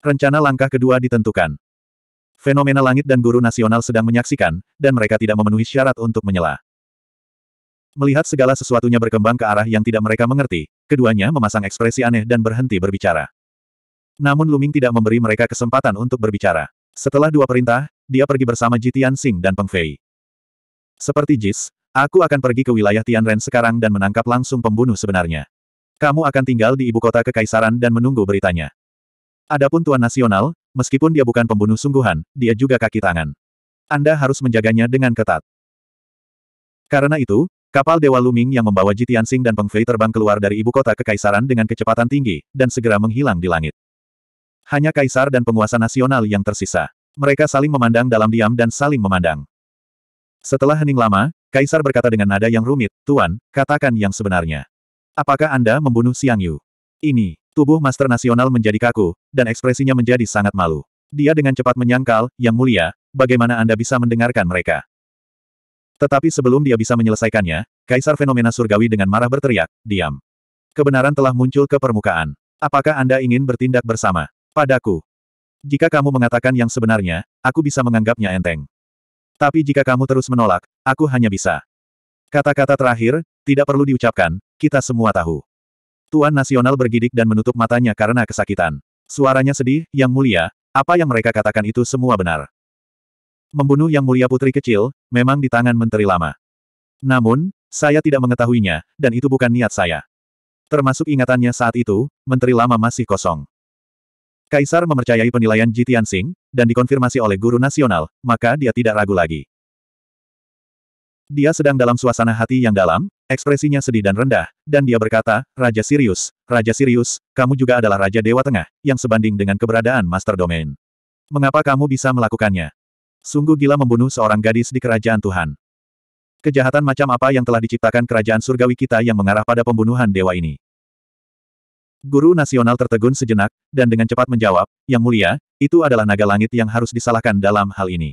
Rencana langkah kedua ditentukan. Fenomena langit dan guru nasional sedang menyaksikan, dan mereka tidak memenuhi syarat untuk menyela. Melihat segala sesuatunya berkembang ke arah yang tidak mereka mengerti, keduanya memasang ekspresi aneh dan berhenti berbicara. Namun Luming tidak memberi mereka kesempatan untuk berbicara. Setelah dua perintah, dia pergi bersama Jitian Singh dan Peng Fei. Seperti Jis, aku akan pergi ke wilayah Tianren sekarang dan menangkap langsung pembunuh sebenarnya. Kamu akan tinggal di ibu kota kekaisaran dan menunggu beritanya. Adapun Tuan Nasional, meskipun dia bukan pembunuh sungguhan, dia juga kaki tangan. Anda harus menjaganya dengan ketat. Karena itu, kapal Dewa Luming yang membawa Sing dan Pengfei terbang keluar dari ibu kota kekaisaran dengan kecepatan tinggi, dan segera menghilang di langit. Hanya kaisar dan penguasa nasional yang tersisa. Mereka saling memandang dalam diam dan saling memandang. Setelah hening lama, kaisar berkata dengan nada yang rumit, Tuan, katakan yang sebenarnya. Apakah Anda membunuh Xiang Yu? Ini, Tubuh Master Nasional menjadi kaku, dan ekspresinya menjadi sangat malu. Dia dengan cepat menyangkal, Yang Mulia, bagaimana Anda bisa mendengarkan mereka? Tetapi sebelum dia bisa menyelesaikannya, Kaisar Fenomena Surgawi dengan marah berteriak, diam. Kebenaran telah muncul ke permukaan. Apakah Anda ingin bertindak bersama? Padaku. Jika kamu mengatakan yang sebenarnya, aku bisa menganggapnya enteng. Tapi jika kamu terus menolak, aku hanya bisa. Kata-kata terakhir, tidak perlu diucapkan, kita semua tahu. Tuan Nasional bergidik dan menutup matanya karena kesakitan. Suaranya sedih, Yang Mulia, apa yang mereka katakan itu semua benar. Membunuh Yang Mulia Putri Kecil, memang di tangan Menteri Lama. Namun, saya tidak mengetahuinya, dan itu bukan niat saya. Termasuk ingatannya saat itu, Menteri Lama masih kosong. Kaisar memercayai penilaian Ji Tianxing, dan dikonfirmasi oleh guru nasional, maka dia tidak ragu lagi. Dia sedang dalam suasana hati yang dalam, Ekspresinya sedih dan rendah, dan dia berkata, Raja Sirius, Raja Sirius, kamu juga adalah Raja Dewa Tengah, yang sebanding dengan keberadaan Master Domain. Mengapa kamu bisa melakukannya? Sungguh gila membunuh seorang gadis di kerajaan Tuhan. Kejahatan macam apa yang telah diciptakan kerajaan surgawi kita yang mengarah pada pembunuhan dewa ini? Guru nasional tertegun sejenak, dan dengan cepat menjawab, Yang mulia, itu adalah naga langit yang harus disalahkan dalam hal ini.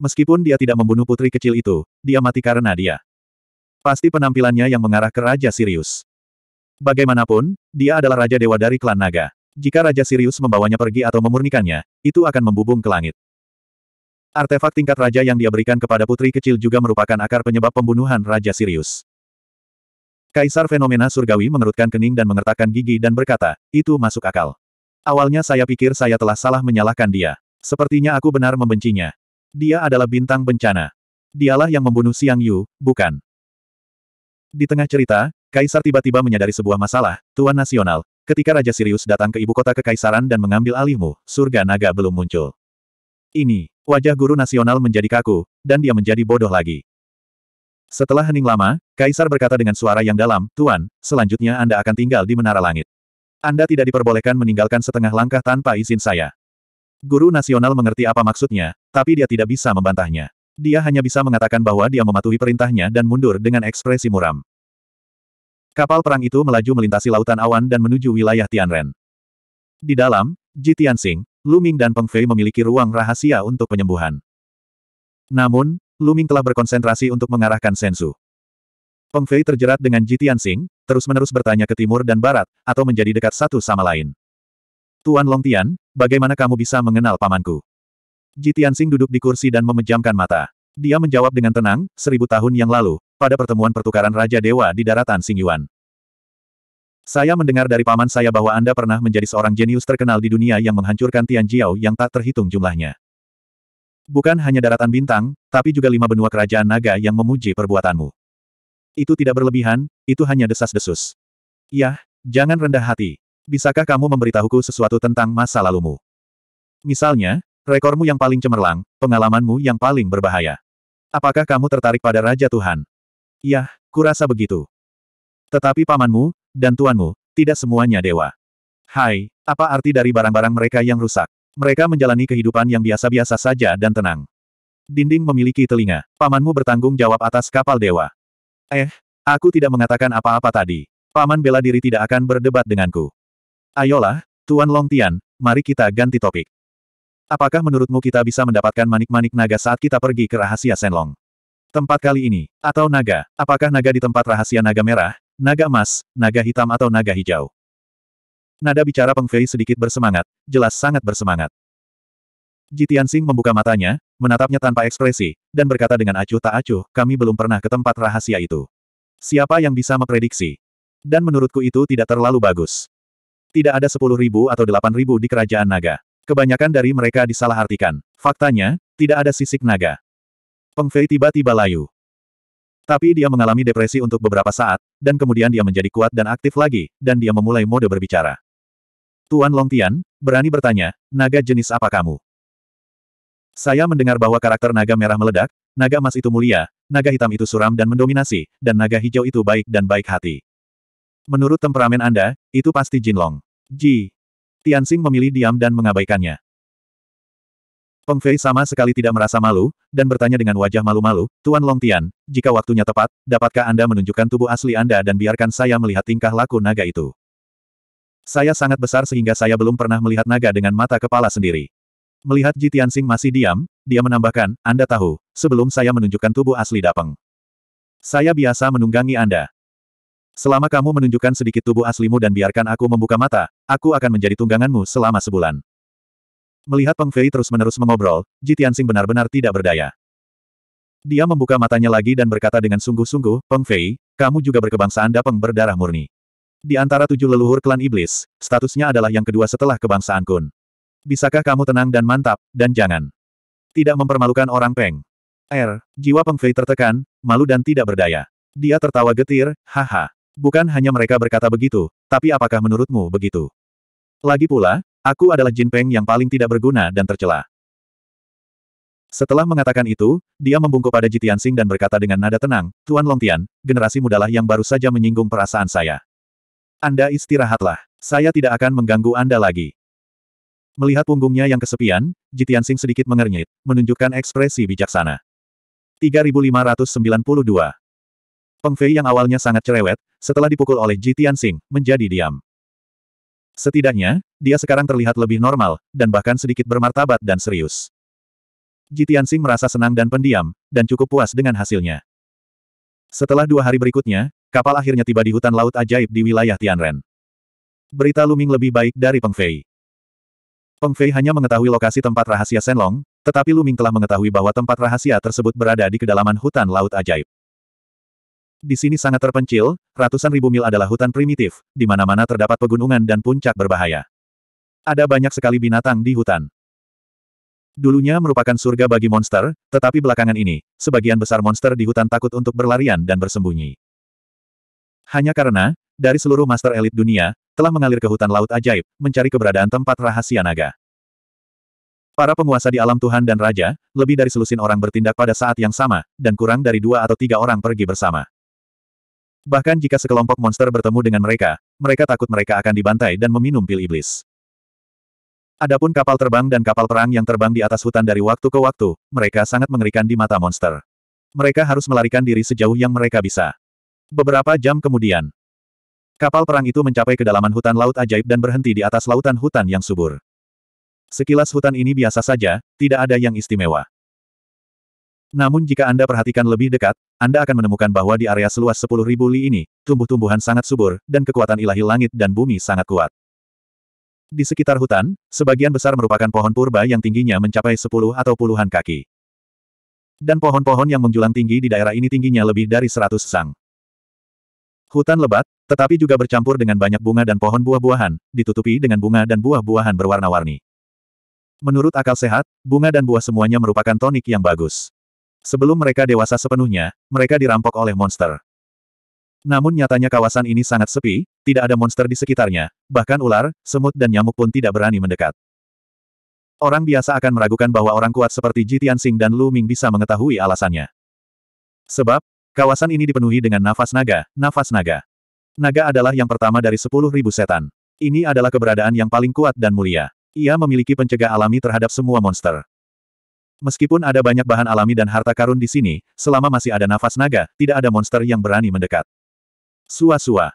Meskipun dia tidak membunuh putri kecil itu, dia mati karena dia. Pasti penampilannya yang mengarah ke Raja Sirius. Bagaimanapun, dia adalah Raja Dewa dari klan Naga. Jika Raja Sirius membawanya pergi atau memurnikannya, itu akan membubung ke langit. Artefak tingkat raja yang dia berikan kepada putri kecil juga merupakan akar penyebab pembunuhan Raja Sirius. Kaisar Fenomena Surgawi mengerutkan kening dan mengertakkan gigi dan berkata, itu masuk akal. Awalnya saya pikir saya telah salah menyalahkan dia. Sepertinya aku benar membencinya. Dia adalah bintang bencana. Dialah yang membunuh Siang Yu, bukan? Di tengah cerita, Kaisar tiba-tiba menyadari sebuah masalah, Tuan Nasional, ketika Raja Sirius datang ke ibu kota Kekaisaran dan mengambil alihmu, surga naga belum muncul. Ini, wajah guru nasional menjadi kaku, dan dia menjadi bodoh lagi. Setelah hening lama, Kaisar berkata dengan suara yang dalam, Tuan, selanjutnya Anda akan tinggal di Menara Langit. Anda tidak diperbolehkan meninggalkan setengah langkah tanpa izin saya. Guru nasional mengerti apa maksudnya, tapi dia tidak bisa membantahnya. Dia hanya bisa mengatakan bahwa dia mematuhi perintahnya dan mundur dengan ekspresi muram. Kapal perang itu melaju melintasi lautan awan dan menuju wilayah Tianren. Di dalam, Ji Tianxing, Luming dan Peng Fei memiliki ruang rahasia untuk penyembuhan. Namun, Luming telah berkonsentrasi untuk mengarahkan Sensu. Peng Fei terjerat dengan Ji Tianxing, terus-menerus bertanya ke timur dan barat, atau menjadi dekat satu sama lain. Tuan Long Tian, bagaimana kamu bisa mengenal pamanku? Ji Sing duduk di kursi dan memejamkan mata. Dia menjawab dengan tenang, seribu tahun yang lalu, pada pertemuan pertukaran Raja Dewa di daratan Xingyuan. Saya mendengar dari paman saya bahwa Anda pernah menjadi seorang jenius terkenal di dunia yang menghancurkan Tian Jiao yang tak terhitung jumlahnya. Bukan hanya daratan bintang, tapi juga lima benua kerajaan naga yang memuji perbuatanmu. Itu tidak berlebihan, itu hanya desas-desus. Yah, jangan rendah hati. Bisakah kamu memberitahuku sesuatu tentang masa lalumu? Misalnya, Rekormu yang paling cemerlang, pengalamanmu yang paling berbahaya. Apakah kamu tertarik pada Raja Tuhan? Yah, kurasa begitu. Tetapi pamanmu, dan tuanmu, tidak semuanya dewa. Hai, apa arti dari barang-barang mereka yang rusak? Mereka menjalani kehidupan yang biasa-biasa saja dan tenang. Dinding memiliki telinga. Pamanmu bertanggung jawab atas kapal dewa. Eh, aku tidak mengatakan apa-apa tadi. Paman bela diri tidak akan berdebat denganku. Ayolah, Tuan Longtian, mari kita ganti topik. Apakah menurutmu kita bisa mendapatkan manik-manik naga saat kita pergi ke rahasia Senlong? Tempat kali ini, atau naga, apakah naga di tempat rahasia naga merah, naga emas, naga hitam atau naga hijau? Nada bicara Peng sedikit bersemangat, jelas sangat bersemangat. Jitian Sing membuka matanya, menatapnya tanpa ekspresi, dan berkata dengan acuh tak acuh, kami belum pernah ke tempat rahasia itu. Siapa yang bisa memprediksi? Dan menurutku itu tidak terlalu bagus. Tidak ada sepuluh ribu atau delapan ribu di kerajaan naga. Kebanyakan dari mereka disalahartikan. Faktanya, tidak ada sisik naga. Peng Fei tiba-tiba layu. Tapi dia mengalami depresi untuk beberapa saat, dan kemudian dia menjadi kuat dan aktif lagi, dan dia memulai mode berbicara. Tuan Long Tian, berani bertanya, naga jenis apa kamu? Saya mendengar bahwa karakter naga merah meledak, naga emas itu mulia, naga hitam itu suram dan mendominasi, dan naga hijau itu baik dan baik hati. Menurut temperamen Anda, itu pasti Jin Long. Ji, Tianxing memilih diam dan mengabaikannya. Peng Fei sama sekali tidak merasa malu, dan bertanya dengan wajah malu-malu, Tuan Long Tian, jika waktunya tepat, dapatkah Anda menunjukkan tubuh asli Anda dan biarkan saya melihat tingkah laku naga itu? Saya sangat besar sehingga saya belum pernah melihat naga dengan mata kepala sendiri. Melihat Ji Tianxing masih diam, dia menambahkan, Anda tahu, sebelum saya menunjukkan tubuh asli Dapeng. Saya biasa menunggangi Anda. Selama kamu menunjukkan sedikit tubuh aslimu dan biarkan aku membuka mata, aku akan menjadi tungganganmu selama sebulan. Melihat Peng Fei terus-menerus mengobrol, Ji Tianxing benar-benar tidak berdaya. Dia membuka matanya lagi dan berkata dengan sungguh-sungguh, Peng Fei, kamu juga berkebangsaan Dapeng berdarah murni. Di antara tujuh leluhur klan iblis, statusnya adalah yang kedua setelah kebangsaan Kun. Bisakah kamu tenang dan mantap, dan jangan tidak mempermalukan orang Peng. Er, Jiwa Peng Fei tertekan, malu dan tidak berdaya. Dia tertawa getir, haha. Bukan hanya mereka berkata begitu, tapi apakah menurutmu begitu? Lagi pula, aku adalah Jin Peng yang paling tidak berguna dan tercela. Setelah mengatakan itu, dia membungkuk pada Jitian Sing dan berkata dengan nada tenang, Tuan Longtian, generasi mudalah yang baru saja menyinggung perasaan saya. Anda istirahatlah. Saya tidak akan mengganggu Anda lagi. Melihat punggungnya yang kesepian, Jitian Sing sedikit mengernyit, menunjukkan ekspresi bijaksana. 3592 Feng Fei yang awalnya sangat cerewet, setelah dipukul oleh Ji Tianxing, menjadi diam. Setidaknya, dia sekarang terlihat lebih normal, dan bahkan sedikit bermartabat dan serius. Ji Tianxing merasa senang dan pendiam, dan cukup puas dengan hasilnya. Setelah dua hari berikutnya, kapal akhirnya tiba di hutan laut ajaib di wilayah Tianren. Berita Luming lebih baik dari Peng Fei. Peng Fei hanya mengetahui lokasi tempat rahasia Senlong, tetapi Luming telah mengetahui bahwa tempat rahasia tersebut berada di kedalaman hutan laut ajaib. Di sini sangat terpencil, ratusan ribu mil adalah hutan primitif, di mana-mana terdapat pegunungan dan puncak berbahaya. Ada banyak sekali binatang di hutan. Dulunya merupakan surga bagi monster, tetapi belakangan ini, sebagian besar monster di hutan takut untuk berlarian dan bersembunyi. Hanya karena, dari seluruh master elit dunia, telah mengalir ke hutan laut ajaib, mencari keberadaan tempat rahasia naga. Para penguasa di alam Tuhan dan Raja, lebih dari selusin orang bertindak pada saat yang sama, dan kurang dari dua atau tiga orang pergi bersama. Bahkan jika sekelompok monster bertemu dengan mereka, mereka takut mereka akan dibantai dan meminum pil iblis. Adapun kapal terbang dan kapal perang yang terbang di atas hutan dari waktu ke waktu, mereka sangat mengerikan di mata monster. Mereka harus melarikan diri sejauh yang mereka bisa. Beberapa jam kemudian, kapal perang itu mencapai kedalaman hutan laut ajaib dan berhenti di atas lautan hutan yang subur. Sekilas hutan ini biasa saja, tidak ada yang istimewa. Namun jika Anda perhatikan lebih dekat, Anda akan menemukan bahwa di area seluas 10.000 li ini, tumbuh-tumbuhan sangat subur, dan kekuatan ilahi langit dan bumi sangat kuat. Di sekitar hutan, sebagian besar merupakan pohon purba yang tingginya mencapai 10 atau puluhan kaki. Dan pohon-pohon yang menjulang tinggi di daerah ini tingginya lebih dari 100 sang. Hutan lebat, tetapi juga bercampur dengan banyak bunga dan pohon buah-buahan, ditutupi dengan bunga dan buah-buahan berwarna-warni. Menurut akal sehat, bunga dan buah semuanya merupakan tonik yang bagus. Sebelum mereka dewasa sepenuhnya, mereka dirampok oleh monster. Namun nyatanya kawasan ini sangat sepi, tidak ada monster di sekitarnya, bahkan ular, semut dan nyamuk pun tidak berani mendekat. Orang biasa akan meragukan bahwa orang kuat seperti Ji Tianxing dan Lu Ming bisa mengetahui alasannya. Sebab, kawasan ini dipenuhi dengan nafas naga, nafas naga. Naga adalah yang pertama dari 10.000 setan. Ini adalah keberadaan yang paling kuat dan mulia. Ia memiliki pencegah alami terhadap semua monster. Meskipun ada banyak bahan alami dan harta karun di sini, selama masih ada nafas naga, tidak ada monster yang berani mendekat. Sua-sua.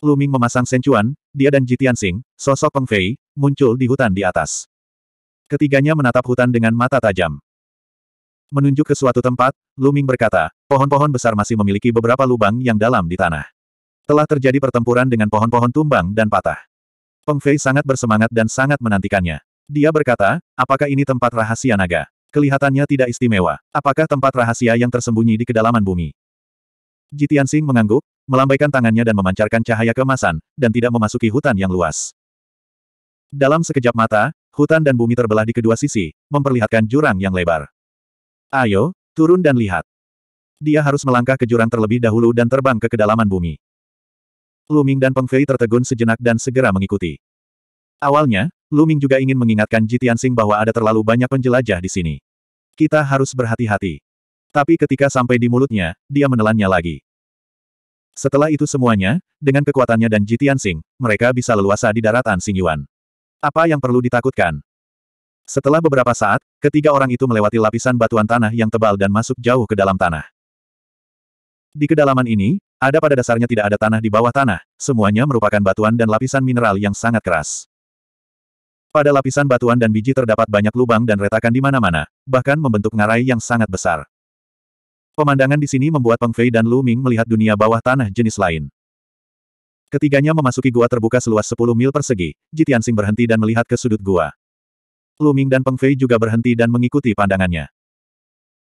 Luming memasang sencuan, dia dan Jitian Sing, sosok Pengfei muncul di hutan di atas. Ketiganya menatap hutan dengan mata tajam. Menunjuk ke suatu tempat, Luming berkata, pohon-pohon besar masih memiliki beberapa lubang yang dalam di tanah. Telah terjadi pertempuran dengan pohon-pohon tumbang dan patah. Pengfei sangat bersemangat dan sangat menantikannya. Dia berkata, apakah ini tempat rahasia naga? Kelihatannya tidak istimewa. Apakah tempat rahasia yang tersembunyi di kedalaman bumi? Jitian Sing mengangguk, melambaikan tangannya dan memancarkan cahaya kemasan, dan tidak memasuki hutan yang luas. Dalam sekejap mata, hutan dan bumi terbelah di kedua sisi, memperlihatkan jurang yang lebar. Ayo, turun dan lihat. Dia harus melangkah ke jurang terlebih dahulu dan terbang ke kedalaman bumi. Luming dan Peng tertegun sejenak dan segera mengikuti. Awalnya, Lu Ming juga ingin mengingatkan Ji Tianxing bahwa ada terlalu banyak penjelajah di sini. Kita harus berhati-hati. Tapi ketika sampai di mulutnya, dia menelannya lagi. Setelah itu semuanya, dengan kekuatannya dan Ji Tianxing, mereka bisa leluasa di daratan Yuan. Apa yang perlu ditakutkan? Setelah beberapa saat, ketiga orang itu melewati lapisan batuan tanah yang tebal dan masuk jauh ke dalam tanah. Di kedalaman ini, ada pada dasarnya tidak ada tanah di bawah tanah, semuanya merupakan batuan dan lapisan mineral yang sangat keras. Pada lapisan batuan dan biji terdapat banyak lubang dan retakan di mana-mana, bahkan membentuk ngarai yang sangat besar. Pemandangan di sini membuat Peng Fei dan Lu Ming melihat dunia bawah tanah jenis lain. Ketiganya memasuki gua terbuka seluas 10 mil persegi, Jitiansing berhenti dan melihat ke sudut gua. Lu Ming dan Peng Fei juga berhenti dan mengikuti pandangannya.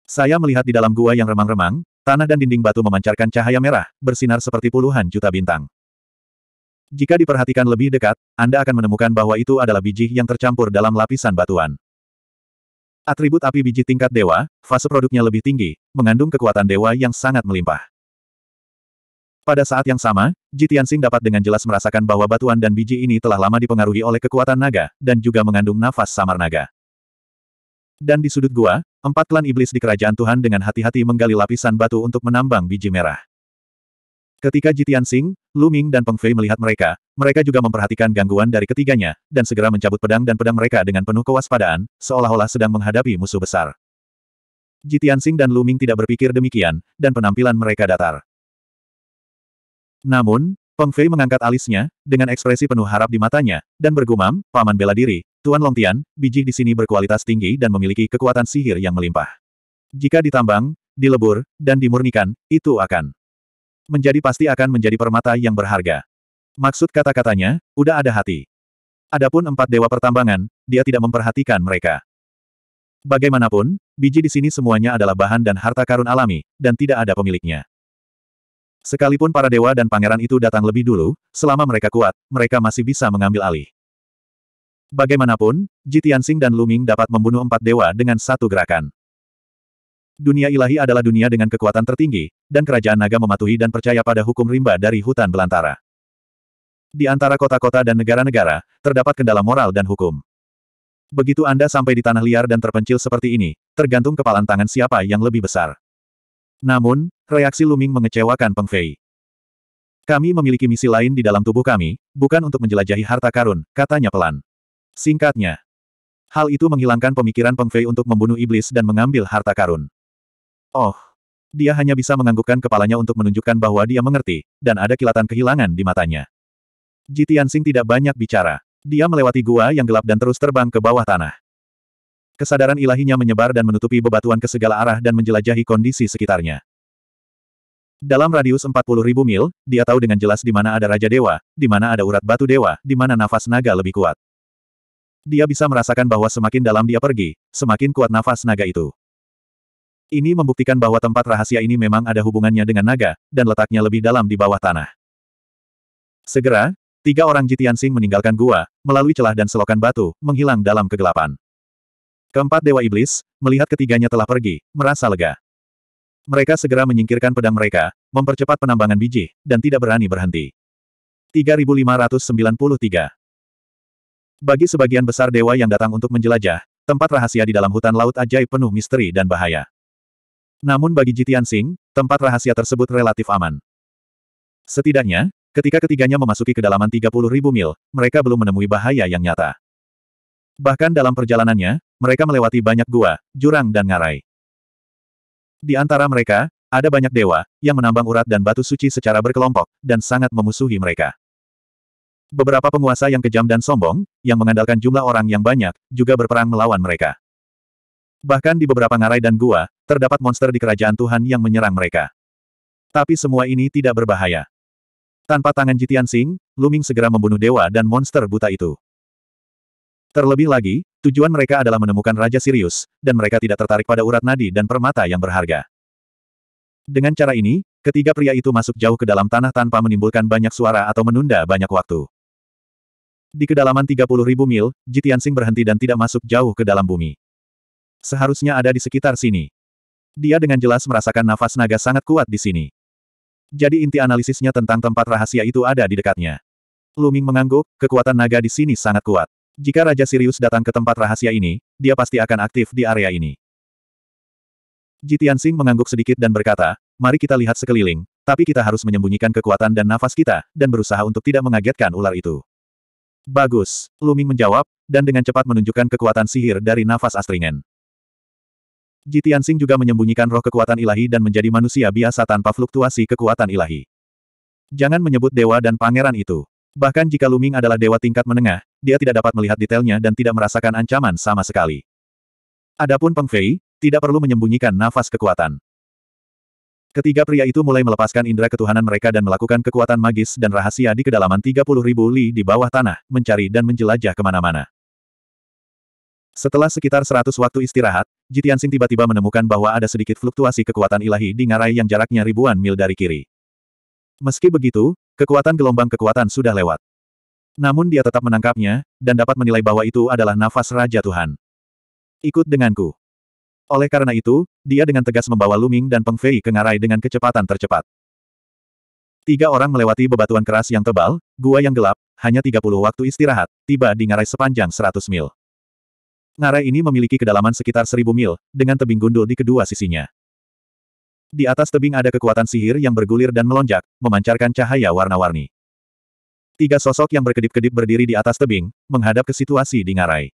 Saya melihat di dalam gua yang remang-remang, tanah dan dinding batu memancarkan cahaya merah, bersinar seperti puluhan juta bintang. Jika diperhatikan lebih dekat, Anda akan menemukan bahwa itu adalah biji yang tercampur dalam lapisan batuan. Atribut api biji tingkat dewa, fase produknya lebih tinggi, mengandung kekuatan dewa yang sangat melimpah. Pada saat yang sama, Jitiansing dapat dengan jelas merasakan bahwa batuan dan biji ini telah lama dipengaruhi oleh kekuatan naga, dan juga mengandung nafas samar naga. Dan di sudut gua, empat klan iblis di kerajaan Tuhan dengan hati-hati menggali lapisan batu untuk menambang biji merah. Ketika Jitian Sing, Lu Ming dan Peng Fei melihat mereka, mereka juga memperhatikan gangguan dari ketiganya, dan segera mencabut pedang dan pedang mereka dengan penuh kewaspadaan, seolah-olah sedang menghadapi musuh besar. Jitian Sing dan Lu Ming tidak berpikir demikian, dan penampilan mereka datar. Namun, Peng Fei mengangkat alisnya, dengan ekspresi penuh harap di matanya, dan bergumam, Paman bela diri, Tuan Longtian, biji di sini berkualitas tinggi dan memiliki kekuatan sihir yang melimpah. Jika ditambang, dilebur, dan dimurnikan, itu akan menjadi pasti akan menjadi permata yang berharga. Maksud kata-katanya, udah ada hati. Adapun empat dewa pertambangan, dia tidak memperhatikan mereka. Bagaimanapun, biji di sini semuanya adalah bahan dan harta karun alami, dan tidak ada pemiliknya. Sekalipun para dewa dan pangeran itu datang lebih dulu, selama mereka kuat, mereka masih bisa mengambil alih. Bagaimanapun, Jitian Sing dan Luming dapat membunuh empat dewa dengan satu gerakan. Dunia ilahi adalah dunia dengan kekuatan tertinggi, dan kerajaan naga mematuhi dan percaya pada hukum rimba dari hutan belantara. Di antara kota-kota dan negara-negara, terdapat kendala moral dan hukum. Begitu Anda sampai di tanah liar dan terpencil seperti ini, tergantung kepalan tangan siapa yang lebih besar. Namun, reaksi Luming mengecewakan Peng Fei. Kami memiliki misi lain di dalam tubuh kami, bukan untuk menjelajahi harta karun, katanya pelan. Singkatnya, hal itu menghilangkan pemikiran Peng Fei untuk membunuh iblis dan mengambil harta karun. Oh. Dia hanya bisa menganggukkan kepalanya untuk menunjukkan bahwa dia mengerti, dan ada kilatan kehilangan di matanya. Jitian Sing tidak banyak bicara. Dia melewati gua yang gelap dan terus terbang ke bawah tanah. Kesadaran ilahinya menyebar dan menutupi bebatuan ke segala arah dan menjelajahi kondisi sekitarnya. Dalam radius 40.000 mil, dia tahu dengan jelas di mana ada Raja Dewa, di mana ada urat batu dewa, di mana nafas naga lebih kuat. Dia bisa merasakan bahwa semakin dalam dia pergi, semakin kuat nafas naga itu. Ini membuktikan bahwa tempat rahasia ini memang ada hubungannya dengan naga, dan letaknya lebih dalam di bawah tanah. Segera, tiga orang Jitian Sing meninggalkan gua, melalui celah dan selokan batu, menghilang dalam kegelapan. Keempat Dewa Iblis, melihat ketiganya telah pergi, merasa lega. Mereka segera menyingkirkan pedang mereka, mempercepat penambangan biji, dan tidak berani berhenti. 3593 Bagi sebagian besar dewa yang datang untuk menjelajah, tempat rahasia di dalam hutan laut ajaib penuh misteri dan bahaya. Namun bagi Jitian Sing, tempat rahasia tersebut relatif aman. Setidaknya, ketika ketiganya memasuki kedalaman ribu mil, mereka belum menemui bahaya yang nyata. Bahkan dalam perjalanannya, mereka melewati banyak gua, jurang dan ngarai. Di antara mereka, ada banyak dewa, yang menambang urat dan batu suci secara berkelompok, dan sangat memusuhi mereka. Beberapa penguasa yang kejam dan sombong, yang mengandalkan jumlah orang yang banyak, juga berperang melawan mereka. Bahkan di beberapa ngarai dan gua, terdapat monster di kerajaan Tuhan yang menyerang mereka. Tapi semua ini tidak berbahaya. Tanpa tangan Jitian Sing, Luming segera membunuh dewa dan monster buta itu. Terlebih lagi, tujuan mereka adalah menemukan Raja Sirius, dan mereka tidak tertarik pada urat nadi dan permata yang berharga. Dengan cara ini, ketiga pria itu masuk jauh ke dalam tanah tanpa menimbulkan banyak suara atau menunda banyak waktu. Di kedalaman 30.000 mil, Jitian Sing berhenti dan tidak masuk jauh ke dalam bumi. Seharusnya ada di sekitar sini. Dia dengan jelas merasakan nafas naga sangat kuat di sini. Jadi inti analisisnya tentang tempat rahasia itu ada di dekatnya. Luming mengangguk, kekuatan naga di sini sangat kuat. Jika Raja Sirius datang ke tempat rahasia ini, dia pasti akan aktif di area ini. Jitian Sing mengangguk sedikit dan berkata, mari kita lihat sekeliling, tapi kita harus menyembunyikan kekuatan dan nafas kita, dan berusaha untuk tidak mengagetkan ular itu. Bagus, Luming menjawab, dan dengan cepat menunjukkan kekuatan sihir dari nafas astringen. Ji Tianxing juga menyembunyikan roh kekuatan ilahi dan menjadi manusia biasa tanpa fluktuasi kekuatan ilahi. Jangan menyebut dewa dan pangeran itu. Bahkan jika Luming adalah dewa tingkat menengah, dia tidak dapat melihat detailnya dan tidak merasakan ancaman sama sekali. Adapun Peng Fei, tidak perlu menyembunyikan nafas kekuatan. Ketiga pria itu mulai melepaskan indera ketuhanan mereka dan melakukan kekuatan magis dan rahasia di kedalaman 30.000 li di bawah tanah, mencari dan menjelajah kemana-mana. Setelah sekitar 100 waktu istirahat, Jitian Sing tiba-tiba menemukan bahwa ada sedikit fluktuasi kekuatan ilahi di ngarai yang jaraknya ribuan mil dari kiri. Meski begitu, kekuatan gelombang kekuatan sudah lewat. Namun dia tetap menangkapnya, dan dapat menilai bahwa itu adalah nafas Raja Tuhan. Ikut denganku. Oleh karena itu, dia dengan tegas membawa Luming dan Peng Fei ke ngarai dengan kecepatan tercepat. Tiga orang melewati bebatuan keras yang tebal, gua yang gelap, hanya 30 waktu istirahat, tiba di ngarai sepanjang 100 mil. Ngarai ini memiliki kedalaman sekitar seribu mil, dengan tebing gundul di kedua sisinya. Di atas tebing ada kekuatan sihir yang bergulir dan melonjak, memancarkan cahaya warna-warni. Tiga sosok yang berkedip-kedip berdiri di atas tebing, menghadap ke situasi di Ngarai.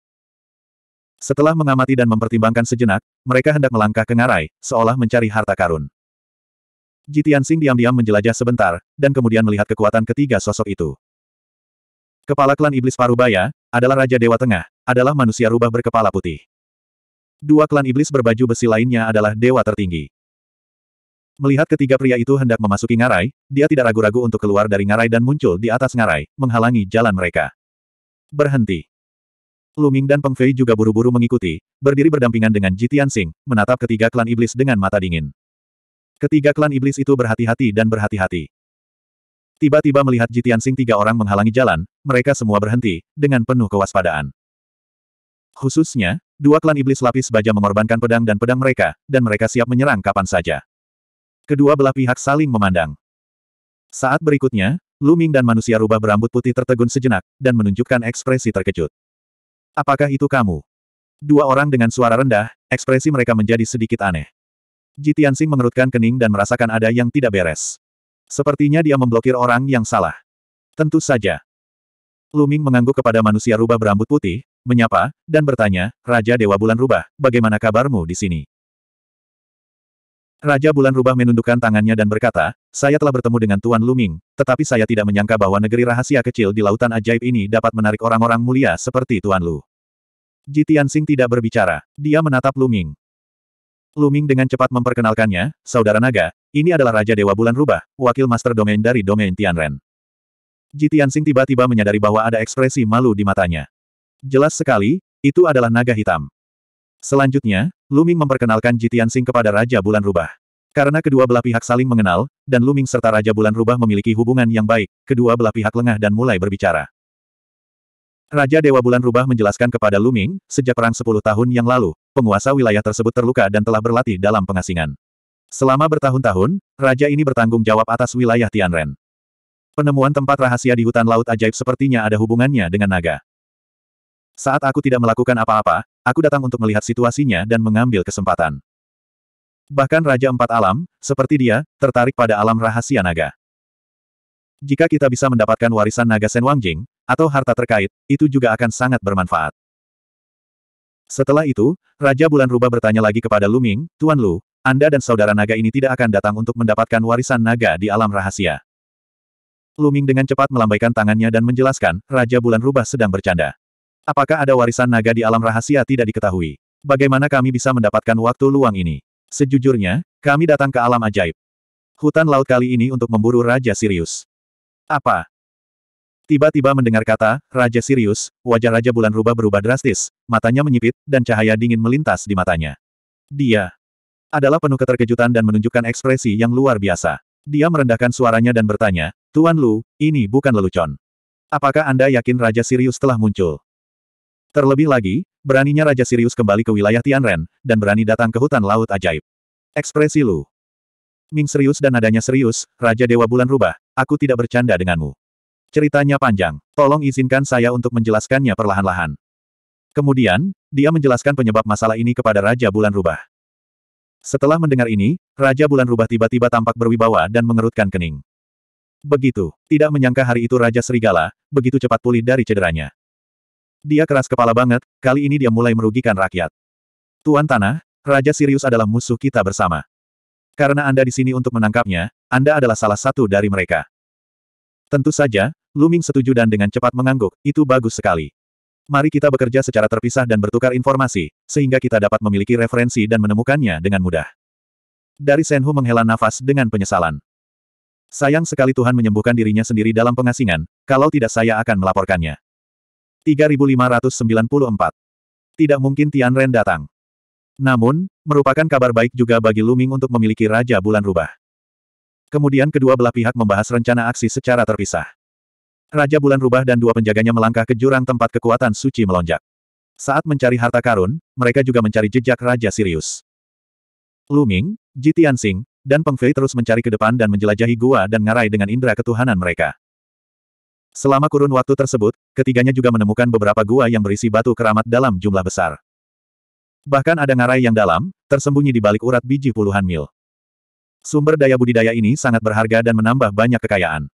Setelah mengamati dan mempertimbangkan sejenak, mereka hendak melangkah ke Ngarai, seolah mencari harta karun. Jitian Sing diam-diam menjelajah sebentar, dan kemudian melihat kekuatan ketiga sosok itu. Kepala klan Iblis Parubaya, adalah Raja Dewa Tengah, adalah manusia rubah berkepala putih. Dua klan iblis berbaju besi lainnya adalah dewa tertinggi. Melihat ketiga pria itu hendak memasuki ngarai, dia tidak ragu-ragu untuk keluar dari ngarai dan muncul di atas ngarai, menghalangi jalan mereka. Berhenti. Luming dan Peng juga buru-buru mengikuti, berdiri berdampingan dengan Jitian Sing, menatap ketiga klan iblis dengan mata dingin. Ketiga klan iblis itu berhati-hati dan berhati-hati. Tiba-tiba melihat Jitian Sing tiga orang menghalangi jalan, mereka semua berhenti, dengan penuh kewaspadaan. Khususnya, dua klan iblis lapis baja mengorbankan pedang dan pedang mereka, dan mereka siap menyerang kapan saja. Kedua belah pihak saling memandang. Saat berikutnya, Luming dan manusia rubah berambut putih tertegun sejenak, dan menunjukkan ekspresi terkejut. Apakah itu kamu? Dua orang dengan suara rendah, ekspresi mereka menjadi sedikit aneh. Jitian Sing mengerutkan kening dan merasakan ada yang tidak beres. Sepertinya dia memblokir orang yang salah. Tentu saja. Luming mengangguk kepada manusia rubah berambut putih, menyapa, dan bertanya, Raja Dewa Bulan Rubah, bagaimana kabarmu di sini? Raja Bulan Rubah menundukkan tangannya dan berkata, saya telah bertemu dengan Tuan Luming, tetapi saya tidak menyangka bahwa negeri rahasia kecil di lautan ajaib ini dapat menarik orang-orang mulia seperti Tuan Lu. Jitian Sing tidak berbicara, dia menatap Luming. Luming dengan cepat memperkenalkannya, Saudara Naga, ini adalah Raja Dewa Bulan Rubah, wakil master domain dari domain Tianren. Ji tiba-tiba menyadari bahwa ada ekspresi malu di matanya. Jelas sekali, itu adalah naga hitam. Selanjutnya, Luming memperkenalkan Ji kepada Raja Bulan Rubah. Karena kedua belah pihak saling mengenal, dan Luming serta Raja Bulan Rubah memiliki hubungan yang baik, kedua belah pihak lengah dan mulai berbicara. Raja Dewa Bulan Rubah menjelaskan kepada Luming, sejak perang 10 tahun yang lalu, penguasa wilayah tersebut terluka dan telah berlatih dalam pengasingan. Selama bertahun-tahun, raja ini bertanggung jawab atas wilayah Tianren. Penemuan tempat rahasia di hutan laut ajaib sepertinya ada hubungannya dengan naga. Saat aku tidak melakukan apa-apa, aku datang untuk melihat situasinya dan mengambil kesempatan. Bahkan Raja Empat Alam, seperti dia, tertarik pada alam rahasia naga. Jika kita bisa mendapatkan warisan naga Sen Wangjing, atau harta terkait, itu juga akan sangat bermanfaat. Setelah itu, Raja Bulan Rubah bertanya lagi kepada Luming, Tuan Lu, Anda dan saudara naga ini tidak akan datang untuk mendapatkan warisan naga di alam rahasia. Luming dengan cepat melambaikan tangannya dan menjelaskan, Raja Bulan Rubah sedang bercanda. Apakah ada warisan naga di alam rahasia tidak diketahui? Bagaimana kami bisa mendapatkan waktu luang ini? Sejujurnya, kami datang ke alam ajaib. Hutan laut kali ini untuk memburu Raja Sirius. Apa? Tiba-tiba mendengar kata, Raja Sirius, wajah Raja Bulan Rubah berubah drastis, matanya menyipit, dan cahaya dingin melintas di matanya. Dia adalah penuh keterkejutan dan menunjukkan ekspresi yang luar biasa. Dia merendahkan suaranya dan bertanya, Tuan Lu, ini bukan lelucon. Apakah Anda yakin Raja Sirius telah muncul? Terlebih lagi, beraninya Raja Sirius kembali ke wilayah Tianren, dan berani datang ke hutan laut ajaib. Ekspresi Lu. Ming serius dan nadanya serius, Raja Dewa Bulan Rubah, aku tidak bercanda denganmu. Ceritanya panjang. Tolong izinkan saya untuk menjelaskannya perlahan-lahan. Kemudian, dia menjelaskan penyebab masalah ini kepada Raja Bulan Rubah. Setelah mendengar ini, Raja Bulan Rubah tiba-tiba tampak berwibawa dan mengerutkan kening. Begitu, tidak menyangka hari itu Raja Serigala, begitu cepat pulih dari cederanya. Dia keras kepala banget, kali ini dia mulai merugikan rakyat. Tuan Tanah, Raja Sirius adalah musuh kita bersama. Karena Anda di sini untuk menangkapnya, Anda adalah salah satu dari mereka. Tentu saja, Luming setuju dan dengan cepat mengangguk, itu bagus sekali. Mari kita bekerja secara terpisah dan bertukar informasi, sehingga kita dapat memiliki referensi dan menemukannya dengan mudah. Dari Senhu menghela nafas dengan penyesalan. Sayang sekali Tuhan menyembuhkan dirinya sendiri dalam pengasingan, kalau tidak saya akan melaporkannya. 3594 Tidak mungkin Tianren datang. Namun, merupakan kabar baik juga bagi Luming untuk memiliki Raja Bulan Rubah. Kemudian kedua belah pihak membahas rencana aksi secara terpisah. Raja Bulan Rubah dan dua penjaganya melangkah ke jurang tempat kekuatan suci melonjak. Saat mencari harta karun, mereka juga mencari jejak Raja Sirius. Luming, Jitian Sing, dan Peng Fei terus mencari ke depan dan menjelajahi gua dan ngarai dengan indera ketuhanan mereka. Selama kurun waktu tersebut, ketiganya juga menemukan beberapa gua yang berisi batu keramat dalam jumlah besar. Bahkan ada ngarai yang dalam, tersembunyi di balik urat biji puluhan mil. Sumber daya budidaya ini sangat berharga dan menambah banyak kekayaan.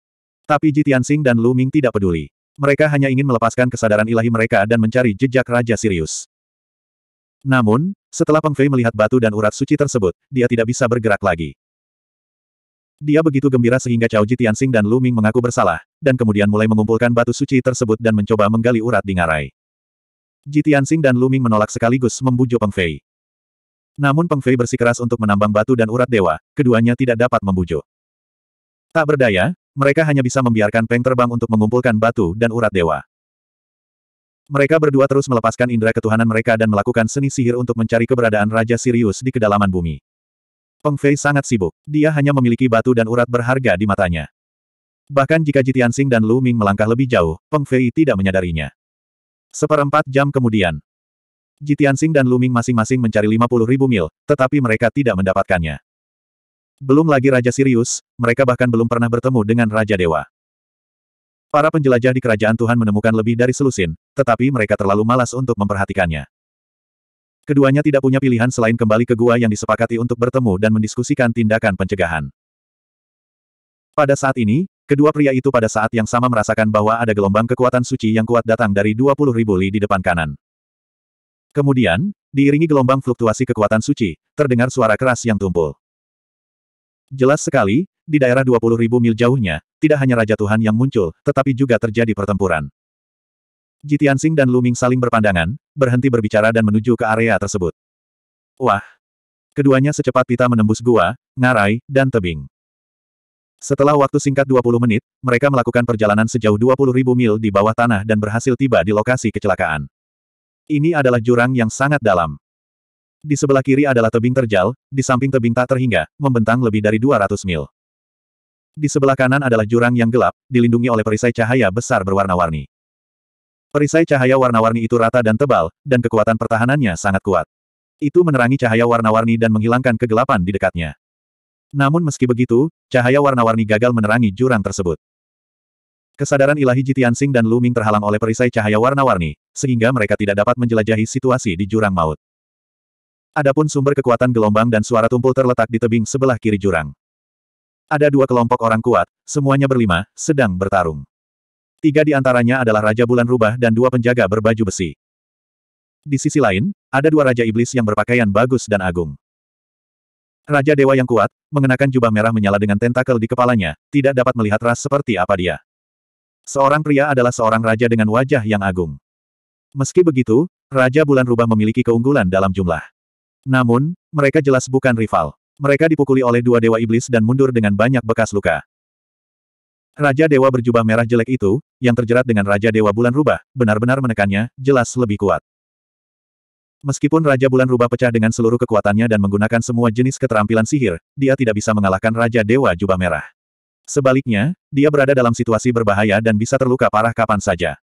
Tapi Ji Tianxing dan Lu Ming tidak peduli. Mereka hanya ingin melepaskan kesadaran ilahi mereka dan mencari jejak Raja Sirius. Namun, setelah Peng Fei melihat batu dan urat suci tersebut, dia tidak bisa bergerak lagi. Dia begitu gembira sehingga Cao Ji Tianxing dan Lu Ming mengaku bersalah, dan kemudian mulai mengumpulkan batu suci tersebut dan mencoba menggali urat di ngarai. Ji Tianxing dan Lu Ming menolak sekaligus membujuk Peng Fei. Namun Peng Fei bersikeras untuk menambang batu dan urat dewa, keduanya tidak dapat membujuk. Tak berdaya, mereka hanya bisa membiarkan Peng terbang untuk mengumpulkan batu dan urat dewa. Mereka berdua terus melepaskan indera ketuhanan mereka dan melakukan seni sihir untuk mencari keberadaan Raja Sirius di kedalaman bumi. Peng Fei sangat sibuk. Dia hanya memiliki batu dan urat berharga di matanya. Bahkan jika Jitian dan Lu Ming melangkah lebih jauh, Peng Fei tidak menyadarinya. Seperempat jam kemudian, Jitian dan Lu Ming masing-masing mencari 50 ribu mil, tetapi mereka tidak mendapatkannya. Belum lagi Raja Sirius, mereka bahkan belum pernah bertemu dengan Raja Dewa. Para penjelajah di kerajaan Tuhan menemukan lebih dari selusin, tetapi mereka terlalu malas untuk memperhatikannya. Keduanya tidak punya pilihan selain kembali ke gua yang disepakati untuk bertemu dan mendiskusikan tindakan pencegahan. Pada saat ini, kedua pria itu pada saat yang sama merasakan bahwa ada gelombang kekuatan suci yang kuat datang dari 20 ribu li di depan kanan. Kemudian, diiringi gelombang fluktuasi kekuatan suci, terdengar suara keras yang tumpul. Jelas sekali, di daerah 20.000 mil jauhnya, tidak hanya Raja Tuhan yang muncul, tetapi juga terjadi pertempuran. Jitiansing dan Luming saling berpandangan, berhenti berbicara dan menuju ke area tersebut. Wah! Keduanya secepat pita menembus gua, ngarai, dan tebing. Setelah waktu singkat 20 menit, mereka melakukan perjalanan sejauh 20.000 mil di bawah tanah dan berhasil tiba di lokasi kecelakaan. Ini adalah jurang yang sangat dalam. Di sebelah kiri adalah tebing terjal, di samping tebing tak terhingga, membentang lebih dari 200 mil. Di sebelah kanan adalah jurang yang gelap, dilindungi oleh perisai cahaya besar berwarna-warni. Perisai cahaya warna-warni itu rata dan tebal, dan kekuatan pertahanannya sangat kuat. Itu menerangi cahaya warna-warni dan menghilangkan kegelapan di dekatnya. Namun meski begitu, cahaya warna-warni gagal menerangi jurang tersebut. Kesadaran ilahi Jitiansing dan Luming terhalang oleh perisai cahaya warna-warni, sehingga mereka tidak dapat menjelajahi situasi di jurang maut. Adapun sumber kekuatan gelombang dan suara tumpul terletak di tebing sebelah kiri jurang. Ada dua kelompok orang kuat, semuanya berlima, sedang bertarung. Tiga di antaranya adalah Raja Bulan Rubah dan dua penjaga berbaju besi. Di sisi lain, ada dua Raja Iblis yang berpakaian bagus dan agung. Raja Dewa yang kuat, mengenakan jubah merah menyala dengan tentakel di kepalanya, tidak dapat melihat ras seperti apa dia. Seorang pria adalah seorang raja dengan wajah yang agung. Meski begitu, Raja Bulan Rubah memiliki keunggulan dalam jumlah. Namun, mereka jelas bukan rival. Mereka dipukuli oleh dua dewa iblis dan mundur dengan banyak bekas luka. Raja dewa berjubah merah jelek itu, yang terjerat dengan Raja Dewa Bulan Rubah, benar-benar menekannya, jelas lebih kuat. Meskipun Raja Bulan Rubah pecah dengan seluruh kekuatannya dan menggunakan semua jenis keterampilan sihir, dia tidak bisa mengalahkan Raja Dewa Jubah Merah. Sebaliknya, dia berada dalam situasi berbahaya dan bisa terluka parah kapan saja.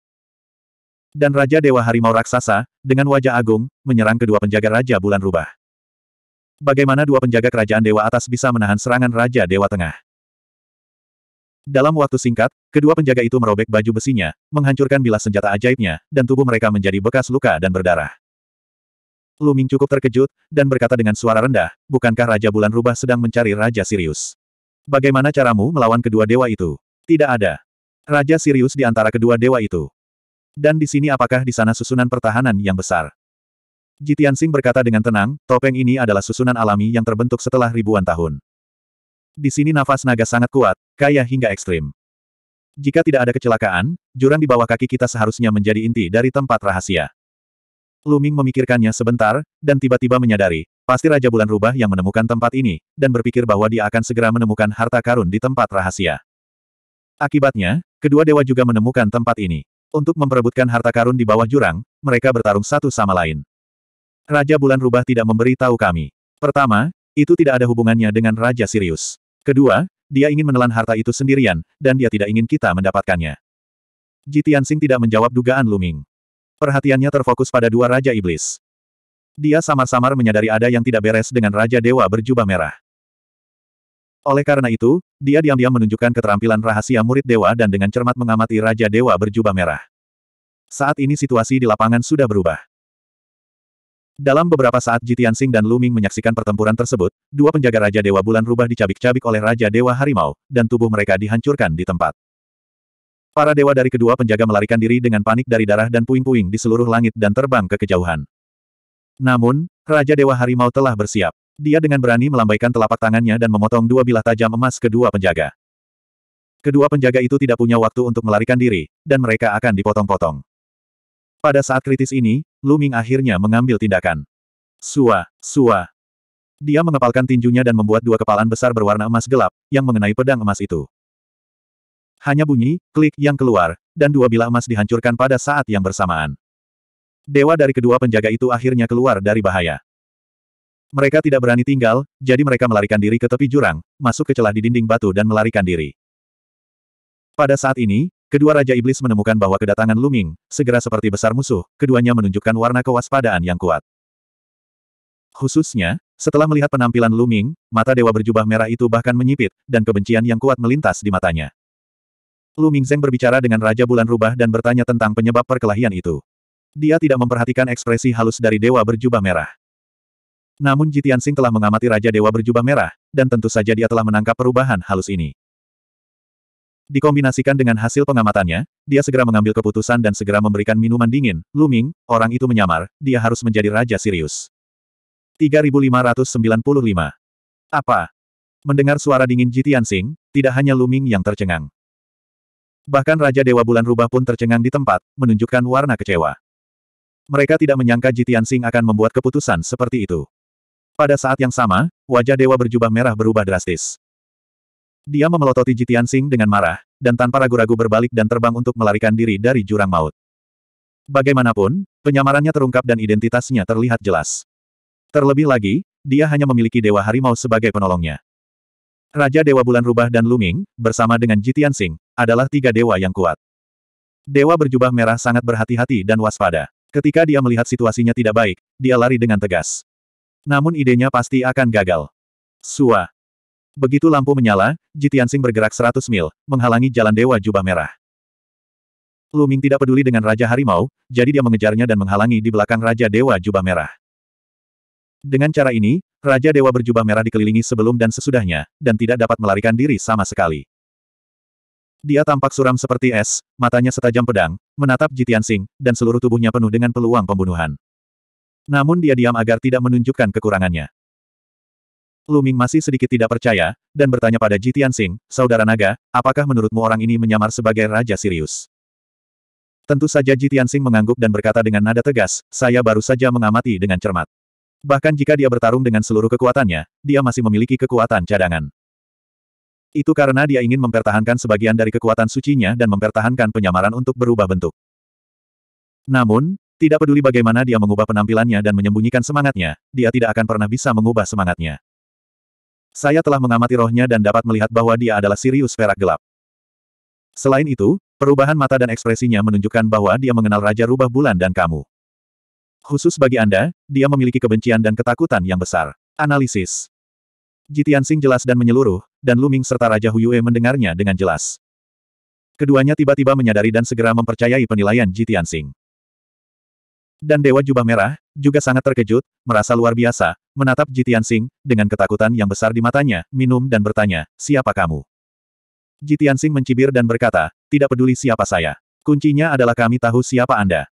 Dan Raja Dewa Harimau Raksasa, dengan wajah agung, menyerang kedua penjaga Raja Bulan Rubah. Bagaimana dua penjaga kerajaan Dewa atas bisa menahan serangan Raja Dewa Tengah? Dalam waktu singkat, kedua penjaga itu merobek baju besinya, menghancurkan bilah senjata ajaibnya, dan tubuh mereka menjadi bekas luka dan berdarah. Luming cukup terkejut, dan berkata dengan suara rendah, bukankah Raja Bulan Rubah sedang mencari Raja Sirius? Bagaimana caramu melawan kedua dewa itu? Tidak ada. Raja Sirius di antara kedua dewa itu. Dan di sini apakah di sana susunan pertahanan yang besar? Jitian Sing berkata dengan tenang, topeng ini adalah susunan alami yang terbentuk setelah ribuan tahun. Di sini nafas naga sangat kuat, kaya hingga ekstrim. Jika tidak ada kecelakaan, jurang di bawah kaki kita seharusnya menjadi inti dari tempat rahasia. Luming memikirkannya sebentar, dan tiba-tiba menyadari, pasti Raja Bulan Rubah yang menemukan tempat ini, dan berpikir bahwa dia akan segera menemukan harta karun di tempat rahasia. Akibatnya, kedua dewa juga menemukan tempat ini. Untuk memperebutkan harta karun di bawah jurang, mereka bertarung satu sama lain. Raja Bulan Rubah tidak memberi tahu kami. Pertama, itu tidak ada hubungannya dengan Raja Sirius. Kedua, dia ingin menelan harta itu sendirian, dan dia tidak ingin kita mendapatkannya. Jitian Sing tidak menjawab dugaan Luming. Perhatiannya terfokus pada dua Raja Iblis. Dia samar-samar menyadari ada yang tidak beres dengan Raja Dewa berjubah merah. Oleh karena itu, dia diam-diam menunjukkan keterampilan rahasia murid dewa dan dengan cermat mengamati Raja Dewa berjubah merah. Saat ini situasi di lapangan sudah berubah. Dalam beberapa saat Jitian Sing dan Luming menyaksikan pertempuran tersebut, dua penjaga Raja Dewa Bulan rubah dicabik-cabik oleh Raja Dewa Harimau, dan tubuh mereka dihancurkan di tempat. Para dewa dari kedua penjaga melarikan diri dengan panik dari darah dan puing-puing di seluruh langit dan terbang ke kejauhan. Namun, Raja Dewa Harimau telah bersiap. Dia dengan berani melambaikan telapak tangannya dan memotong dua bilah tajam emas kedua penjaga. Kedua penjaga itu tidak punya waktu untuk melarikan diri, dan mereka akan dipotong-potong. Pada saat kritis ini, Lu Ming akhirnya mengambil tindakan. Sua, sua. Dia mengepalkan tinjunya dan membuat dua kepalan besar berwarna emas gelap, yang mengenai pedang emas itu. Hanya bunyi, klik yang keluar, dan dua bilah emas dihancurkan pada saat yang bersamaan. Dewa dari kedua penjaga itu akhirnya keluar dari bahaya. Mereka tidak berani tinggal, jadi mereka melarikan diri ke tepi jurang, masuk ke celah di dinding batu dan melarikan diri. Pada saat ini, kedua Raja Iblis menemukan bahwa kedatangan Luming, segera seperti besar musuh, keduanya menunjukkan warna kewaspadaan yang kuat. Khususnya, setelah melihat penampilan Luming, mata dewa berjubah merah itu bahkan menyipit, dan kebencian yang kuat melintas di matanya. Luming Zeng berbicara dengan Raja Bulan Rubah dan bertanya tentang penyebab perkelahian itu. Dia tidak memperhatikan ekspresi halus dari dewa berjubah merah. Namun Jitian Sing telah mengamati Raja Dewa berjubah merah, dan tentu saja dia telah menangkap perubahan halus ini. Dikombinasikan dengan hasil pengamatannya, dia segera mengambil keputusan dan segera memberikan minuman dingin, Luming, orang itu menyamar, dia harus menjadi Raja Sirius. 3595 Apa? Mendengar suara dingin Jitian Sing, tidak hanya Luming yang tercengang. Bahkan Raja Dewa Bulan Rubah pun tercengang di tempat, menunjukkan warna kecewa. Mereka tidak menyangka Jitian Sing akan membuat keputusan seperti itu. Pada saat yang sama, wajah dewa berjubah merah berubah drastis. Dia memelototi Jitian Sing dengan marah, dan tanpa ragu-ragu berbalik dan terbang untuk melarikan diri dari jurang maut. Bagaimanapun, penyamarannya terungkap dan identitasnya terlihat jelas. Terlebih lagi, dia hanya memiliki Dewa Harimau sebagai penolongnya. Raja Dewa Bulan Rubah dan Luming, bersama dengan Jitian Sing, adalah tiga dewa yang kuat. Dewa berjubah merah sangat berhati-hati dan waspada. Ketika dia melihat situasinya tidak baik, dia lari dengan tegas. Namun idenya pasti akan gagal. Sua. Begitu lampu menyala, Jitiansing bergerak 100 mil, menghalangi jalan Dewa Jubah Merah. Luming tidak peduli dengan Raja Harimau, jadi dia mengejarnya dan menghalangi di belakang Raja Dewa Jubah Merah. Dengan cara ini, Raja Dewa Berjubah Merah dikelilingi sebelum dan sesudahnya, dan tidak dapat melarikan diri sama sekali. Dia tampak suram seperti es, matanya setajam pedang, menatap Jitiansing, dan seluruh tubuhnya penuh dengan peluang pembunuhan. Namun dia diam agar tidak menunjukkan kekurangannya. Luming masih sedikit tidak percaya, dan bertanya pada Ji Tianxing, Saudara Naga, apakah menurutmu orang ini menyamar sebagai Raja Sirius? Tentu saja Ji Tianxing mengangguk dan berkata dengan nada tegas, saya baru saja mengamati dengan cermat. Bahkan jika dia bertarung dengan seluruh kekuatannya, dia masih memiliki kekuatan cadangan. Itu karena dia ingin mempertahankan sebagian dari kekuatan sucinya dan mempertahankan penyamaran untuk berubah bentuk. Namun, tidak peduli bagaimana dia mengubah penampilannya dan menyembunyikan semangatnya, dia tidak akan pernah bisa mengubah semangatnya. Saya telah mengamati rohnya dan dapat melihat bahwa dia adalah Sirius Perak Gelap. Selain itu, perubahan mata dan ekspresinya menunjukkan bahwa dia mengenal Raja Rubah Bulan dan kamu. Khusus bagi Anda, dia memiliki kebencian dan ketakutan yang besar. Analisis Jitian Sing jelas dan menyeluruh, dan Luming serta Raja Huyue mendengarnya dengan jelas. Keduanya tiba-tiba menyadari dan segera mempercayai penilaian Jitian Sing. Dan Dewa Jubah Merah, juga sangat terkejut, merasa luar biasa, menatap Jitian Sing, dengan ketakutan yang besar di matanya, minum dan bertanya, siapa kamu? Jitian Sing mencibir dan berkata, tidak peduli siapa saya. Kuncinya adalah kami tahu siapa Anda.